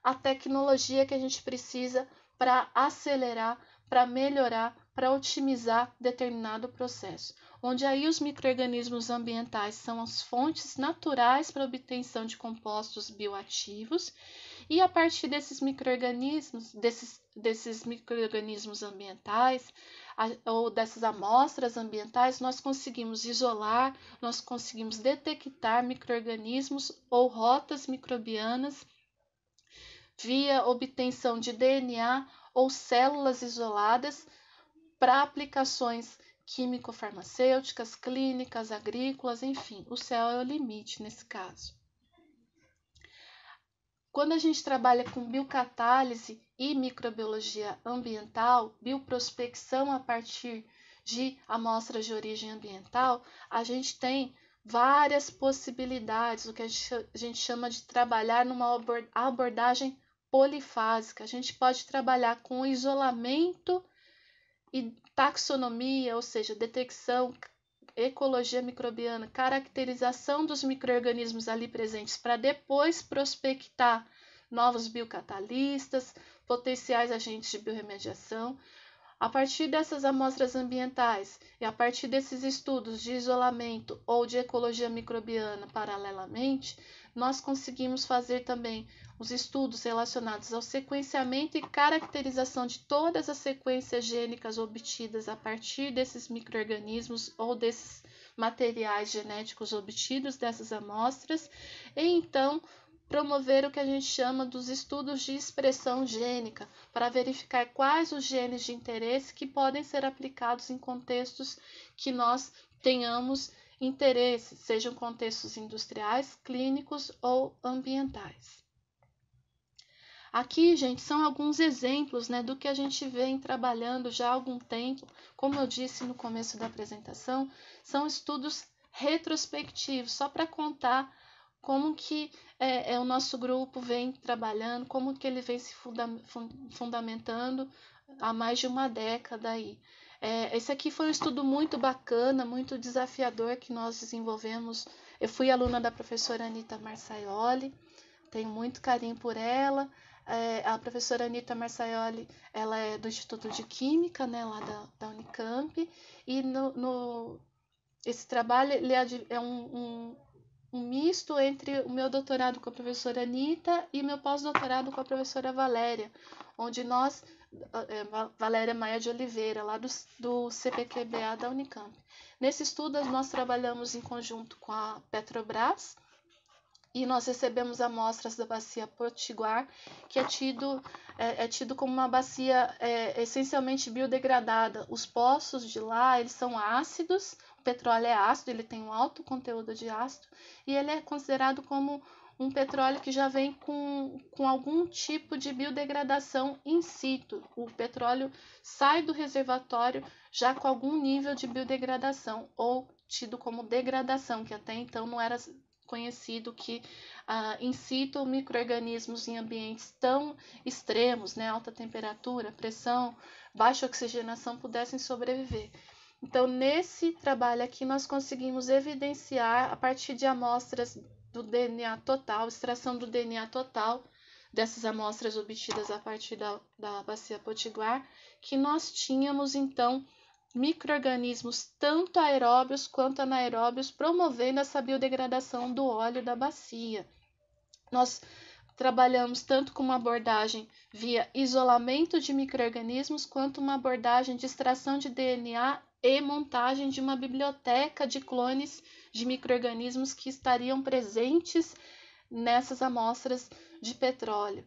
a tecnologia que a gente precisa para acelerar, para melhorar, para otimizar determinado processo. Onde aí os microrganismos ambientais são as fontes naturais para obtenção de compostos bioativos e a partir desses micro-organismos, desses, desses micro-organismos ambientais, a, ou dessas amostras ambientais, nós conseguimos isolar, nós conseguimos detectar micro-organismos ou rotas microbianas via obtenção de DNA ou células isoladas para aplicações químico-farmacêuticas, clínicas, agrícolas, enfim, o céu é o limite nesse caso. Quando a gente trabalha com biocatálise e microbiologia ambiental, bioprospecção a partir de amostras de origem ambiental, a gente tem várias possibilidades, o que a gente chama de trabalhar numa abordagem polifásica. A gente pode trabalhar com isolamento e taxonomia, ou seja, detecção, ecologia microbiana, caracterização dos microorganismos ali presentes, para depois prospectar novos biocatalistas, potenciais agentes de biorremediação. A partir dessas amostras ambientais e a partir desses estudos de isolamento ou de ecologia microbiana paralelamente, nós conseguimos fazer também os estudos relacionados ao sequenciamento e caracterização de todas as sequências gênicas obtidas a partir desses microrganismos ou desses materiais genéticos obtidos dessas amostras, e então promover o que a gente chama dos estudos de expressão gênica, para verificar quais os genes de interesse que podem ser aplicados em contextos que nós tenhamos interesses, sejam contextos industriais, clínicos ou ambientais. Aqui, gente, são alguns exemplos né, do que a gente vem trabalhando já há algum tempo. Como eu disse no começo da apresentação, são estudos retrospectivos, só para contar como que é, é, o nosso grupo vem trabalhando, como que ele vem se funda fundamentando há mais de uma década aí. É, esse aqui foi um estudo muito bacana, muito desafiador que nós desenvolvemos. Eu fui aluna da professora Anita Marçaioli, tenho muito carinho por ela. É, a professora Anita Marçaioli ela é do Instituto de Química, né, lá da, da Unicamp, e no, no esse trabalho ele é, é um, um um misto entre o meu doutorado com a professora Anitta e meu pós-doutorado com a professora Valéria, onde nós é, Valéria Maia de Oliveira, lá do, do CPQBA da Unicamp. Nesse estudo, nós trabalhamos em conjunto com a Petrobras e nós recebemos amostras da bacia Potiguar, que é tido, é, é tido como uma bacia é, essencialmente biodegradada. Os poços de lá eles são ácidos, o petróleo é ácido, ele tem um alto conteúdo de ácido, e ele é considerado como um petróleo que já vem com, com algum tipo de biodegradação in situ. O petróleo sai do reservatório já com algum nível de biodegradação, ou tido como degradação, que até então não era conhecido que ah, in situ micro-organismos em ambientes tão extremos, né, alta temperatura, pressão, baixa oxigenação, pudessem sobreviver. Então, nesse trabalho aqui, nós conseguimos evidenciar, a partir de amostras do DNA total, extração do DNA total dessas amostras obtidas a partir da, da bacia potiguar, que nós tínhamos então microorganismos tanto aeróbios quanto anaeróbios promovendo essa biodegradação do óleo da bacia. Nós trabalhamos tanto com uma abordagem via isolamento de microorganismos quanto uma abordagem de extração de DNA e montagem de uma biblioteca de clones de micro-organismos que estariam presentes nessas amostras de petróleo.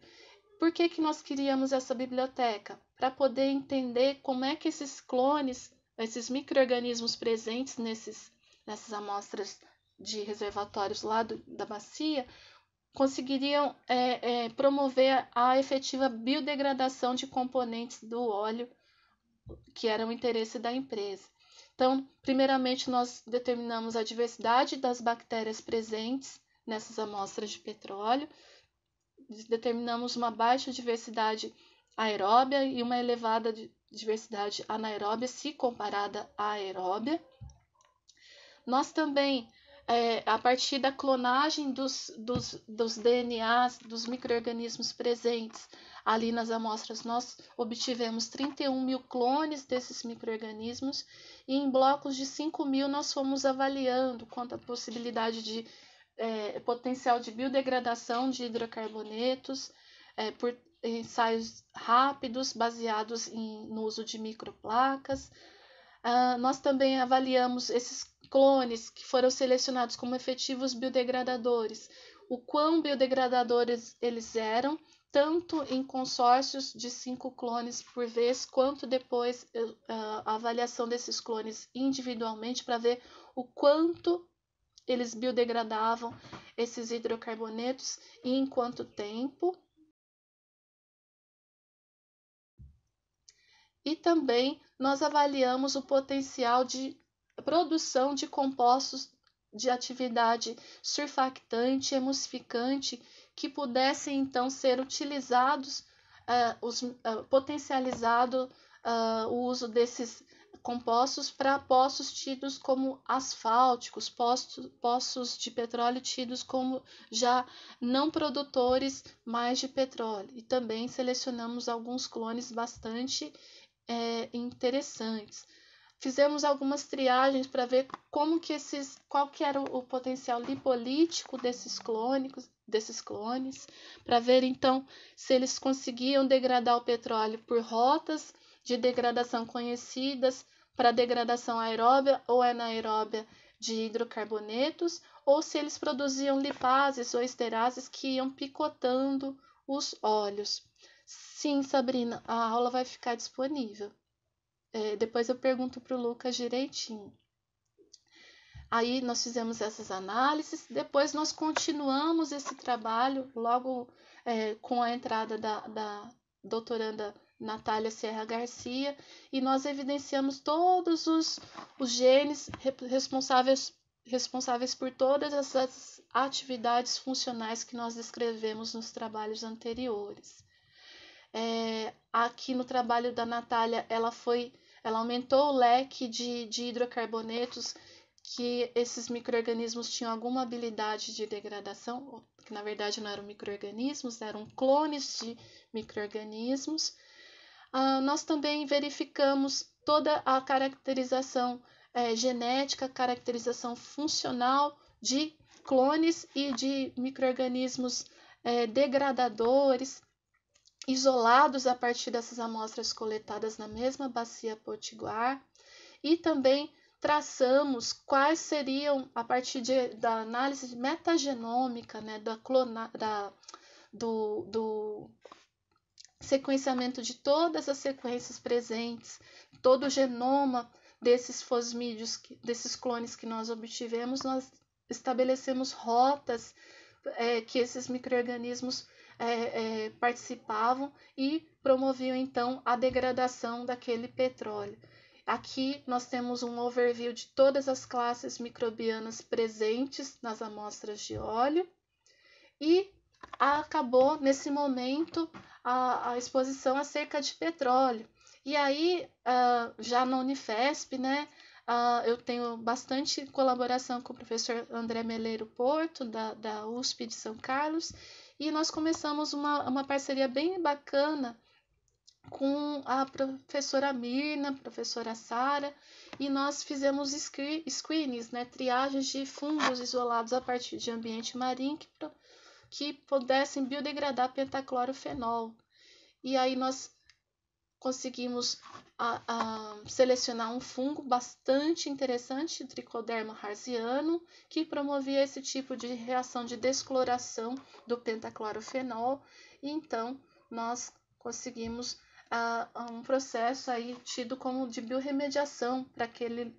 Por que, que nós queríamos essa biblioteca? Para poder entender como é que esses clones, esses micro-organismos presentes nesses, nessas amostras de reservatórios lá do, da bacia, conseguiriam é, é, promover a efetiva biodegradação de componentes do óleo que era o interesse da empresa. Então, primeiramente, nós determinamos a diversidade das bactérias presentes nessas amostras de petróleo, determinamos uma baixa diversidade aeróbia e uma elevada diversidade anaeróbia se comparada à aeróbia. Nós também é, a partir da clonagem dos, dos, dos DNAs dos micro-organismos presentes ali nas amostras, nós obtivemos 31 mil clones desses micro-organismos e em blocos de 5 mil nós fomos avaliando quanto à possibilidade de é, potencial de biodegradação de hidrocarbonetos é, por ensaios rápidos baseados em, no uso de microplacas. Uh, nós também avaliamos esses clones que foram selecionados como efetivos biodegradadores, o quão biodegradadores eles eram, tanto em consórcios de cinco clones por vez, quanto depois uh, a avaliação desses clones individualmente para ver o quanto eles biodegradavam esses hidrocarbonetos e em quanto tempo. E também nós avaliamos o potencial de produção de compostos de atividade surfactante, emulsificante, que pudessem então ser utilizados, uh, os, uh, potencializado uh, o uso desses compostos para poços tidos como asfálticos, poços, de petróleo tidos como já não produtores mais de petróleo. E também selecionamos alguns clones bastante é, interessantes. Fizemos algumas triagens para ver como que esses, qual que era o, o potencial lipolítico desses clônicos, desses clones, para ver então se eles conseguiam degradar o petróleo por rotas de degradação conhecidas para degradação aeróbia ou anaeróbia de hidrocarbonetos, ou se eles produziam lipases ou esterases que iam picotando os óleos. Sim, Sabrina, a aula vai ficar disponível. É, depois eu pergunto para o Lucas direitinho. Aí nós fizemos essas análises, depois nós continuamos esse trabalho logo é, com a entrada da, da doutoranda Natália Serra Garcia, e nós evidenciamos todos os, os genes responsáveis, responsáveis por todas essas atividades funcionais que nós descrevemos nos trabalhos anteriores. É, aqui no trabalho da Natália, ela foi ela aumentou o leque de, de hidrocarbonetos que esses micro-organismos tinham alguma habilidade de degradação, que na verdade não eram micro-organismos, eram clones de micro-organismos. Ah, nós também verificamos toda a caracterização é, genética, caracterização funcional de clones e de micro-organismos é, degradadores isolados a partir dessas amostras coletadas na mesma bacia potiguar e também traçamos quais seriam, a partir de, da análise metagenômica, né, da clona, da, do, do sequenciamento de todas as sequências presentes, todo o genoma desses fosmídeos, desses clones que nós obtivemos, nós estabelecemos rotas é, que esses micro-organismos é, é, participavam e promoviam então a degradação daquele petróleo. Aqui nós temos um overview de todas as classes microbianas presentes nas amostras de óleo e acabou nesse momento a, a exposição acerca de petróleo. E aí, uh, já na Unifesp, né, uh, eu tenho bastante colaboração com o professor André Meleiro Porto, da, da USP de São Carlos, e nós começamos uma, uma parceria bem bacana com a professora Mirna, professora Sara, e nós fizemos screens, né, triagens de fungos isolados a partir de ambiente marinho que, que pudessem biodegradar pentaclorofenol. E aí nós conseguimos a, a, selecionar um fungo bastante interessante, Tricoderma harziano, que promovia esse tipo de reação de descloração do pentaclorofenol. E então, nós conseguimos a, um processo aí tido como de biorremediação para aquele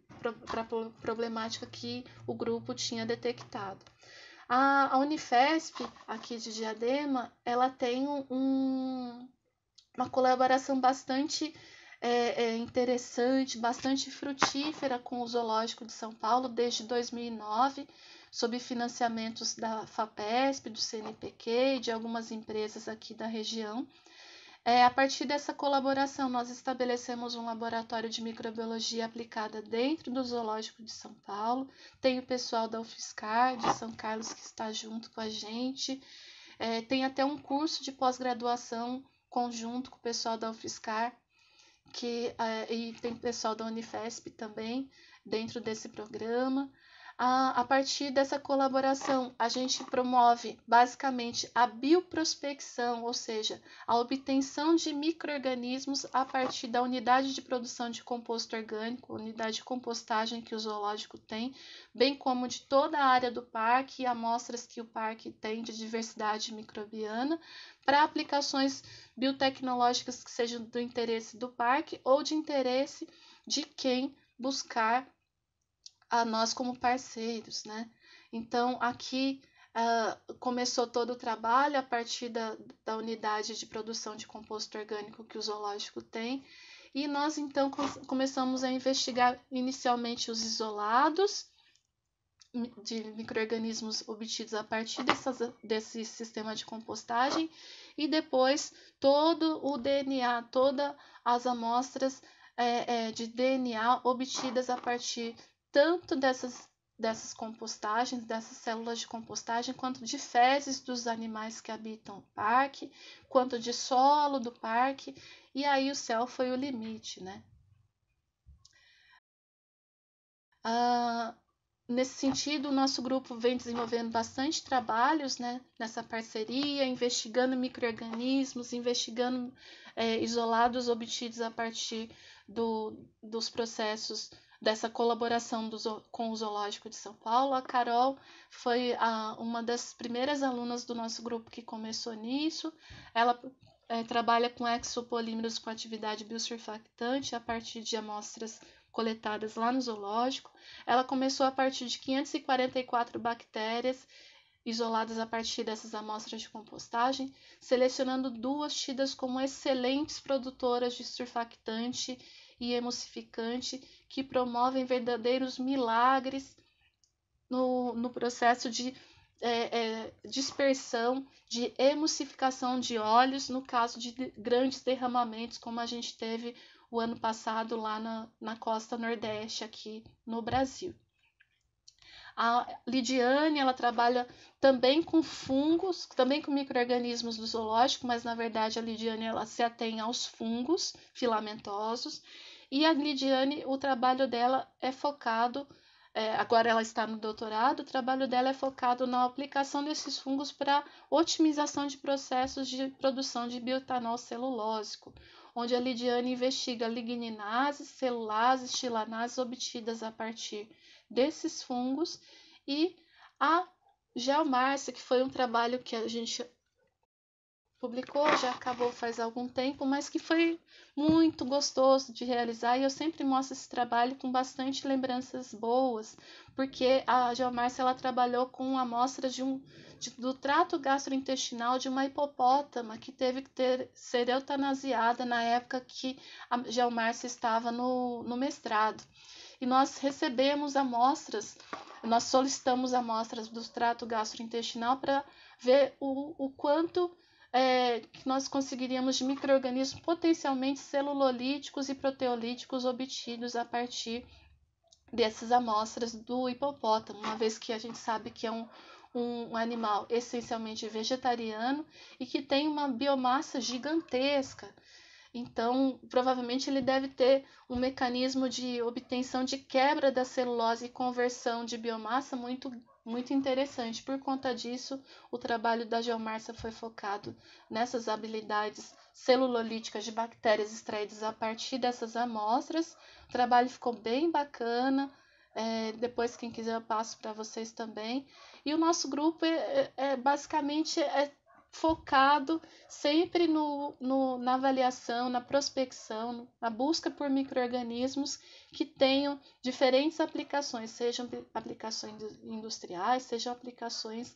para a problemática que o grupo tinha detectado. A, a Unifesp, aqui de Diadema, ela tem um, uma colaboração bastante é, é interessante, bastante frutífera com o Zoológico de São Paulo desde 2009, sob financiamentos da FAPESP, do CNPq e de algumas empresas aqui da região. É, a partir dessa colaboração, nós estabelecemos um laboratório de microbiologia aplicada dentro do Zoológico de São Paulo. Tem o pessoal da UFSCar, de São Carlos, que está junto com a gente. É, tem até um curso de pós-graduação conjunto com o pessoal da UFSCar que, uh, e tem pessoal da Unifesp também dentro desse programa a, a partir dessa colaboração, a gente promove basicamente a bioprospecção, ou seja, a obtenção de micro-organismos a partir da unidade de produção de composto orgânico, unidade de compostagem que o zoológico tem, bem como de toda a área do parque e amostras que o parque tem de diversidade microbiana, para aplicações biotecnológicas que sejam do interesse do parque ou de interesse de quem buscar a nós como parceiros, né? Então, aqui uh, começou todo o trabalho a partir da, da unidade de produção de composto orgânico que o zoológico tem, e nós então começamos a investigar inicialmente os isolados de microrganismos obtidos a partir dessas, desse sistema de compostagem e depois todo o DNA, todas as amostras é, é, de DNA obtidas a partir tanto dessas, dessas compostagens, dessas células de compostagem, quanto de fezes dos animais que habitam o parque, quanto de solo do parque, e aí o céu foi o limite, né? Ah, nesse sentido, o nosso grupo vem desenvolvendo bastante trabalhos né, nessa parceria, investigando micro-organismos, investigando é, isolados obtidos a partir do, dos processos dessa colaboração do, com o Zoológico de São Paulo. A Carol foi a, uma das primeiras alunas do nosso grupo que começou nisso. Ela é, trabalha com exopolímeros com atividade biosurfactante a partir de amostras coletadas lá no zoológico. Ela começou a partir de 544 bactérias isoladas a partir dessas amostras de compostagem, selecionando duas tidas como excelentes produtoras de surfactante e emulsificante que promovem verdadeiros milagres no, no processo de é, é, dispersão, de emulsificação de óleos, no caso de grandes derramamentos, como a gente teve o ano passado lá na, na costa nordeste, aqui no Brasil. A Lidiane, ela trabalha também com fungos, também com micro-organismos do zoológico, mas na verdade a Lidiane ela se atém aos fungos filamentosos. E a Lidiane, o trabalho dela é focado, é, agora ela está no doutorado, o trabalho dela é focado na aplicação desses fungos para otimização de processos de produção de biotanol celulósico onde a Lidiane investiga ligninases, celulases, tilanases obtidas a partir desses fungos e a geomárcia, que foi um trabalho que a gente publicou, já acabou faz algum tempo, mas que foi muito gostoso de realizar e eu sempre mostro esse trabalho com bastante lembranças boas, porque a Geomárcia ela trabalhou com amostras de um de, do trato gastrointestinal de uma hipopótama que teve que ter ser eutanasiada na época que a Geomárcia estava no, no mestrado e nós recebemos amostras, nós solicitamos amostras do trato gastrointestinal para ver o, o quanto é, que nós conseguiríamos de micro-organismos potencialmente celulolíticos e proteolíticos obtidos a partir dessas amostras do hipopótamo, uma vez que a gente sabe que é um, um animal essencialmente vegetariano e que tem uma biomassa gigantesca. Então, provavelmente ele deve ter um mecanismo de obtenção de quebra da celulose e conversão de biomassa muito muito interessante. Por conta disso, o trabalho da Geomarça foi focado nessas habilidades celulolíticas de bactérias extraídas a partir dessas amostras. O trabalho ficou bem bacana. É, depois, quem quiser, eu passo para vocês também. E o nosso grupo é, é, é basicamente é focado sempre no, no, na avaliação, na prospecção, na busca por micro-organismos que tenham diferentes aplicações, sejam aplicações industriais, sejam aplicações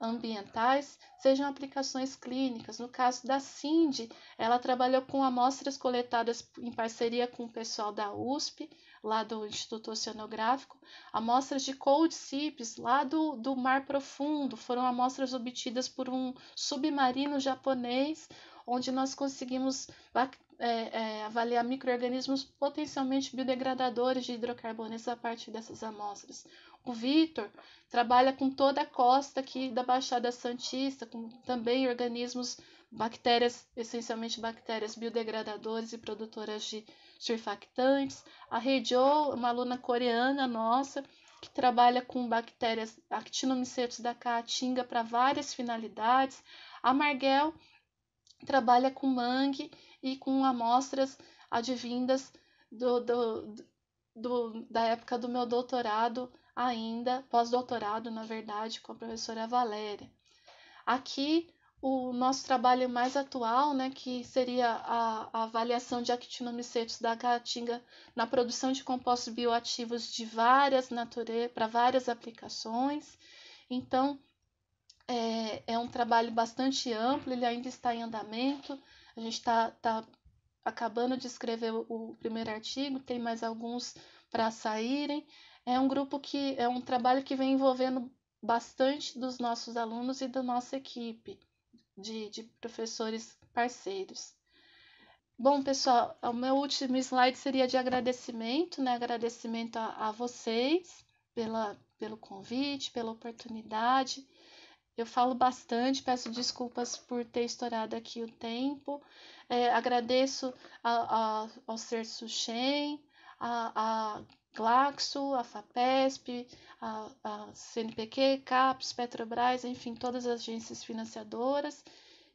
ambientais, sejam aplicações clínicas. No caso da Cindy, ela trabalhou com amostras coletadas em parceria com o pessoal da USP, lá do Instituto Oceanográfico, amostras de cold seeps lá do, do Mar Profundo, foram amostras obtidas por um submarino japonês, onde nós conseguimos é, é, avaliar micro-organismos potencialmente biodegradadores de hidrocarbonetos a partir dessas amostras. O Vitor trabalha com toda a costa aqui da Baixada Santista, com também organismos, bactérias, essencialmente bactérias biodegradadoras e produtoras de surfactantes. A Rejo, uma aluna coreana nossa, que trabalha com bactérias actinomicetos da caatinga para várias finalidades. A Margel trabalha com mangue e com amostras advindas do, do, do, da época do meu doutorado ainda, pós-doutorado, na verdade, com a professora Valéria. Aqui o nosso trabalho mais atual, né, que seria a, a avaliação de actinomicetos da caatinga na produção de compostos bioativos de várias naturezas, para várias aplicações. Então, é, é um trabalho bastante amplo, ele ainda está em andamento. A gente está tá acabando de escrever o, o primeiro artigo, tem mais alguns para saírem. É um grupo que é um trabalho que vem envolvendo bastante dos nossos alunos e da nossa equipe de, de professores parceiros. Bom, pessoal, o meu último slide seria de agradecimento, né? Agradecimento a, a vocês pela, pelo convite, pela oportunidade. Eu falo bastante, peço desculpas por ter estourado aqui o tempo. É, agradeço a, a, ao Ser a a, Glaxo, a FAPESP, a, a CNPq, CAPES, Petrobras, enfim, todas as agências financiadoras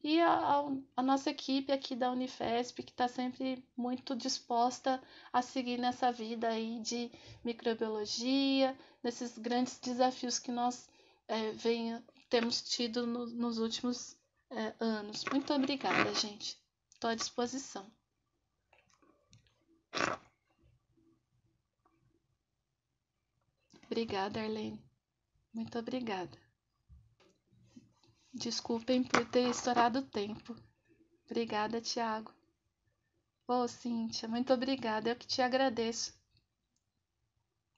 e a, a, a, nossa equipe aqui da Unifesp, que está sempre muito disposta a seguir nessa vida aí de microbiologia, nesses grandes desafios que nós é, vem, temos tido no, nos últimos é, anos. Muito obrigada, gente. Estou à disposição. Obrigada, Arlene. Muito obrigada. Desculpem por ter estourado o tempo. Obrigada, Tiago. Ô, oh, Cíntia, muito obrigada. Eu que te agradeço.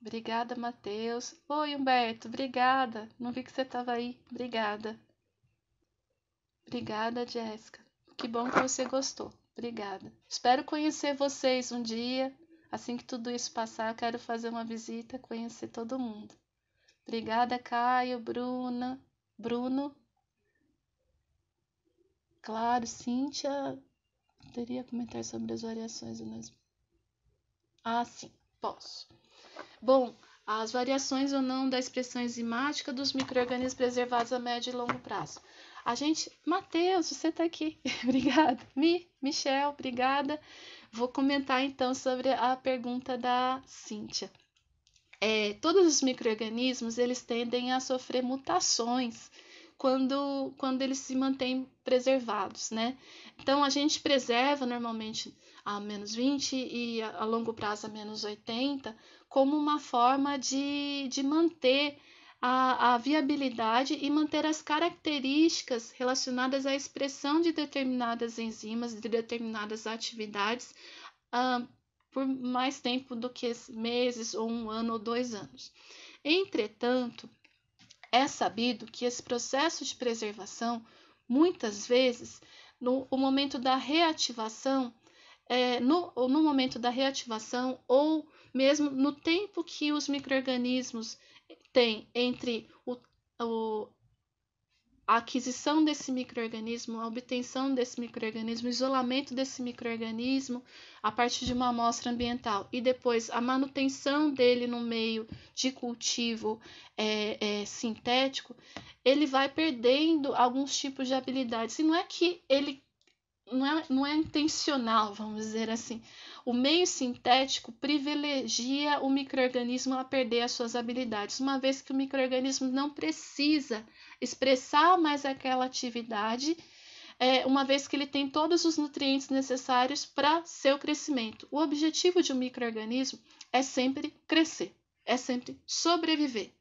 Obrigada, Matheus. Oi, Humberto. Obrigada. Não vi que você estava aí. Obrigada. Obrigada, Jéssica. Que bom que você gostou. Obrigada. Espero conhecer vocês um dia. Assim que tudo isso passar, eu quero fazer uma visita, conhecer todo mundo. Obrigada, Caio, Bruna, Bruno. Claro, Cíntia. Poderia comentar sobre as variações do né? nascimento. Ah, sim, posso. Bom, as variações ou não da expressão enzimática dos micro-organismos preservados a médio e longo prazo. A gente. Matheus, você está aqui. obrigada. Mi, Michel, obrigada. Vou comentar então sobre a pergunta da Cíntia. É, todos os micro-organismos eles tendem a sofrer mutações quando, quando eles se mantêm preservados, né? Então a gente preserva normalmente a menos 20 e a, a longo prazo a menos 80 como uma forma de, de manter a, a viabilidade e manter as características relacionadas à expressão de determinadas enzimas, de determinadas atividades, uh, por mais tempo do que meses, ou um ano ou dois anos. Entretanto, é sabido que esse processo de preservação, muitas vezes, no momento da reativação, é, no, no momento da reativação ou mesmo no tempo que os micro-organismos tem entre o, o, a aquisição desse microorganismo, a obtenção desse microorganismo, o isolamento desse microorganismo a partir de uma amostra ambiental e depois a manutenção dele no meio de cultivo é, é, sintético, ele vai perdendo alguns tipos de habilidades. E não é que ele não é, não é intencional, vamos dizer assim. O meio sintético privilegia o microorganismo a perder as suas habilidades, uma vez que o microorganismo não precisa expressar mais aquela atividade, é, uma vez que ele tem todos os nutrientes necessários para seu crescimento. O objetivo de um microorganismo é sempre crescer, é sempre sobreviver.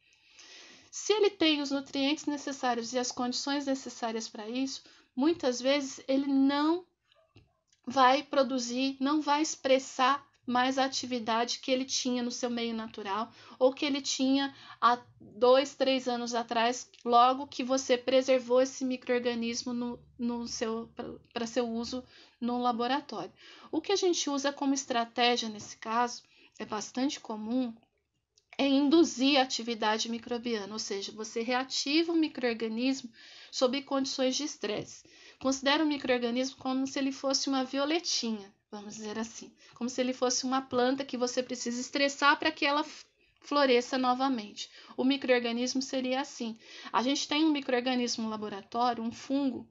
Se ele tem os nutrientes necessários e as condições necessárias para isso, muitas vezes ele não vai produzir, não vai expressar mais a atividade que ele tinha no seu meio natural ou que ele tinha há dois, três anos atrás, logo que você preservou esse microorganismo no, no seu para seu uso no laboratório. O que a gente usa como estratégia nesse caso é bastante comum é induzir a atividade microbiana, ou seja, você reativa um microorganismo sob condições de estresse. Considera o microorganismo como se ele fosse uma violetinha, vamos dizer assim, como se ele fosse uma planta que você precisa estressar para que ela floresça novamente. O microorganismo seria assim. A gente tem um microorganismo no laboratório, um fungo,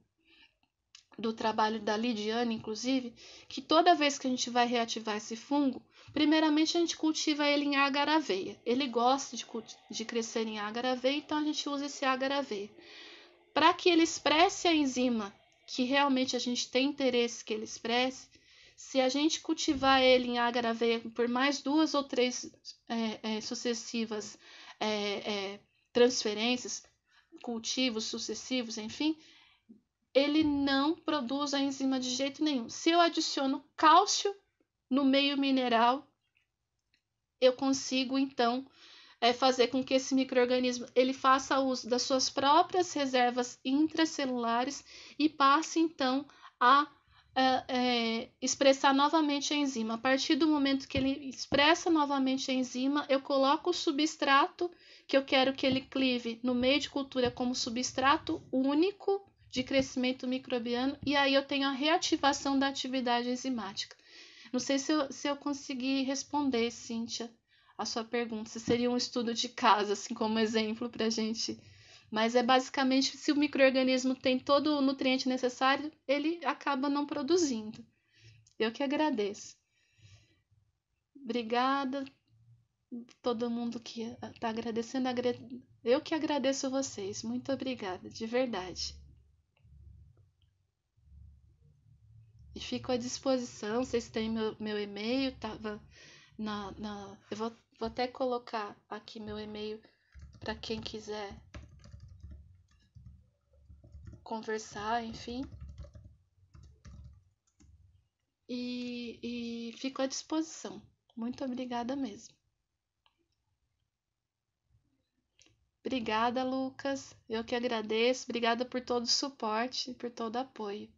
do trabalho da Lidiane, inclusive, que toda vez que a gente vai reativar esse fungo, primeiramente a gente cultiva ele em agaraveia. Ele gosta de, de crescer em agaraveia, então a gente usa esse agaraveia. Para que ele expresse a enzima que realmente a gente tem interesse que ele expresse, se a gente cultivar ele em agaraveia por mais duas ou três é, é, sucessivas é, é transferências, cultivos sucessivos, enfim, ele não produz a enzima de jeito nenhum. Se eu adiciono cálcio no meio mineral, eu consigo então é fazer com que esse microorganismo ele faça uso das suas próprias reservas intracelulares e passe então a, a é, é, expressar novamente a enzima. A partir do momento que ele expressa novamente a enzima, eu coloco o substrato que eu quero que ele clive no meio de cultura como substrato único de crescimento microbiano, e aí eu tenho a reativação da atividade enzimática. Não sei se eu, se eu consegui responder, Cíntia, a sua pergunta, se seria um estudo de casa, assim, como exemplo para a gente. Mas é basicamente se o microorganismo tem todo o nutriente necessário, ele acaba não produzindo. Eu que agradeço. Obrigada todo mundo que está agradecendo. Eu que agradeço vocês. Muito obrigada, de verdade. E fico à disposição, vocês têm meu, meu e-mail, tava na, na eu vou, vou até colocar aqui meu e-mail para quem quiser conversar, enfim. E, e fico à disposição. Muito obrigada mesmo. Obrigada, Lucas. Eu que agradeço. Obrigada por todo o suporte, por todo o apoio.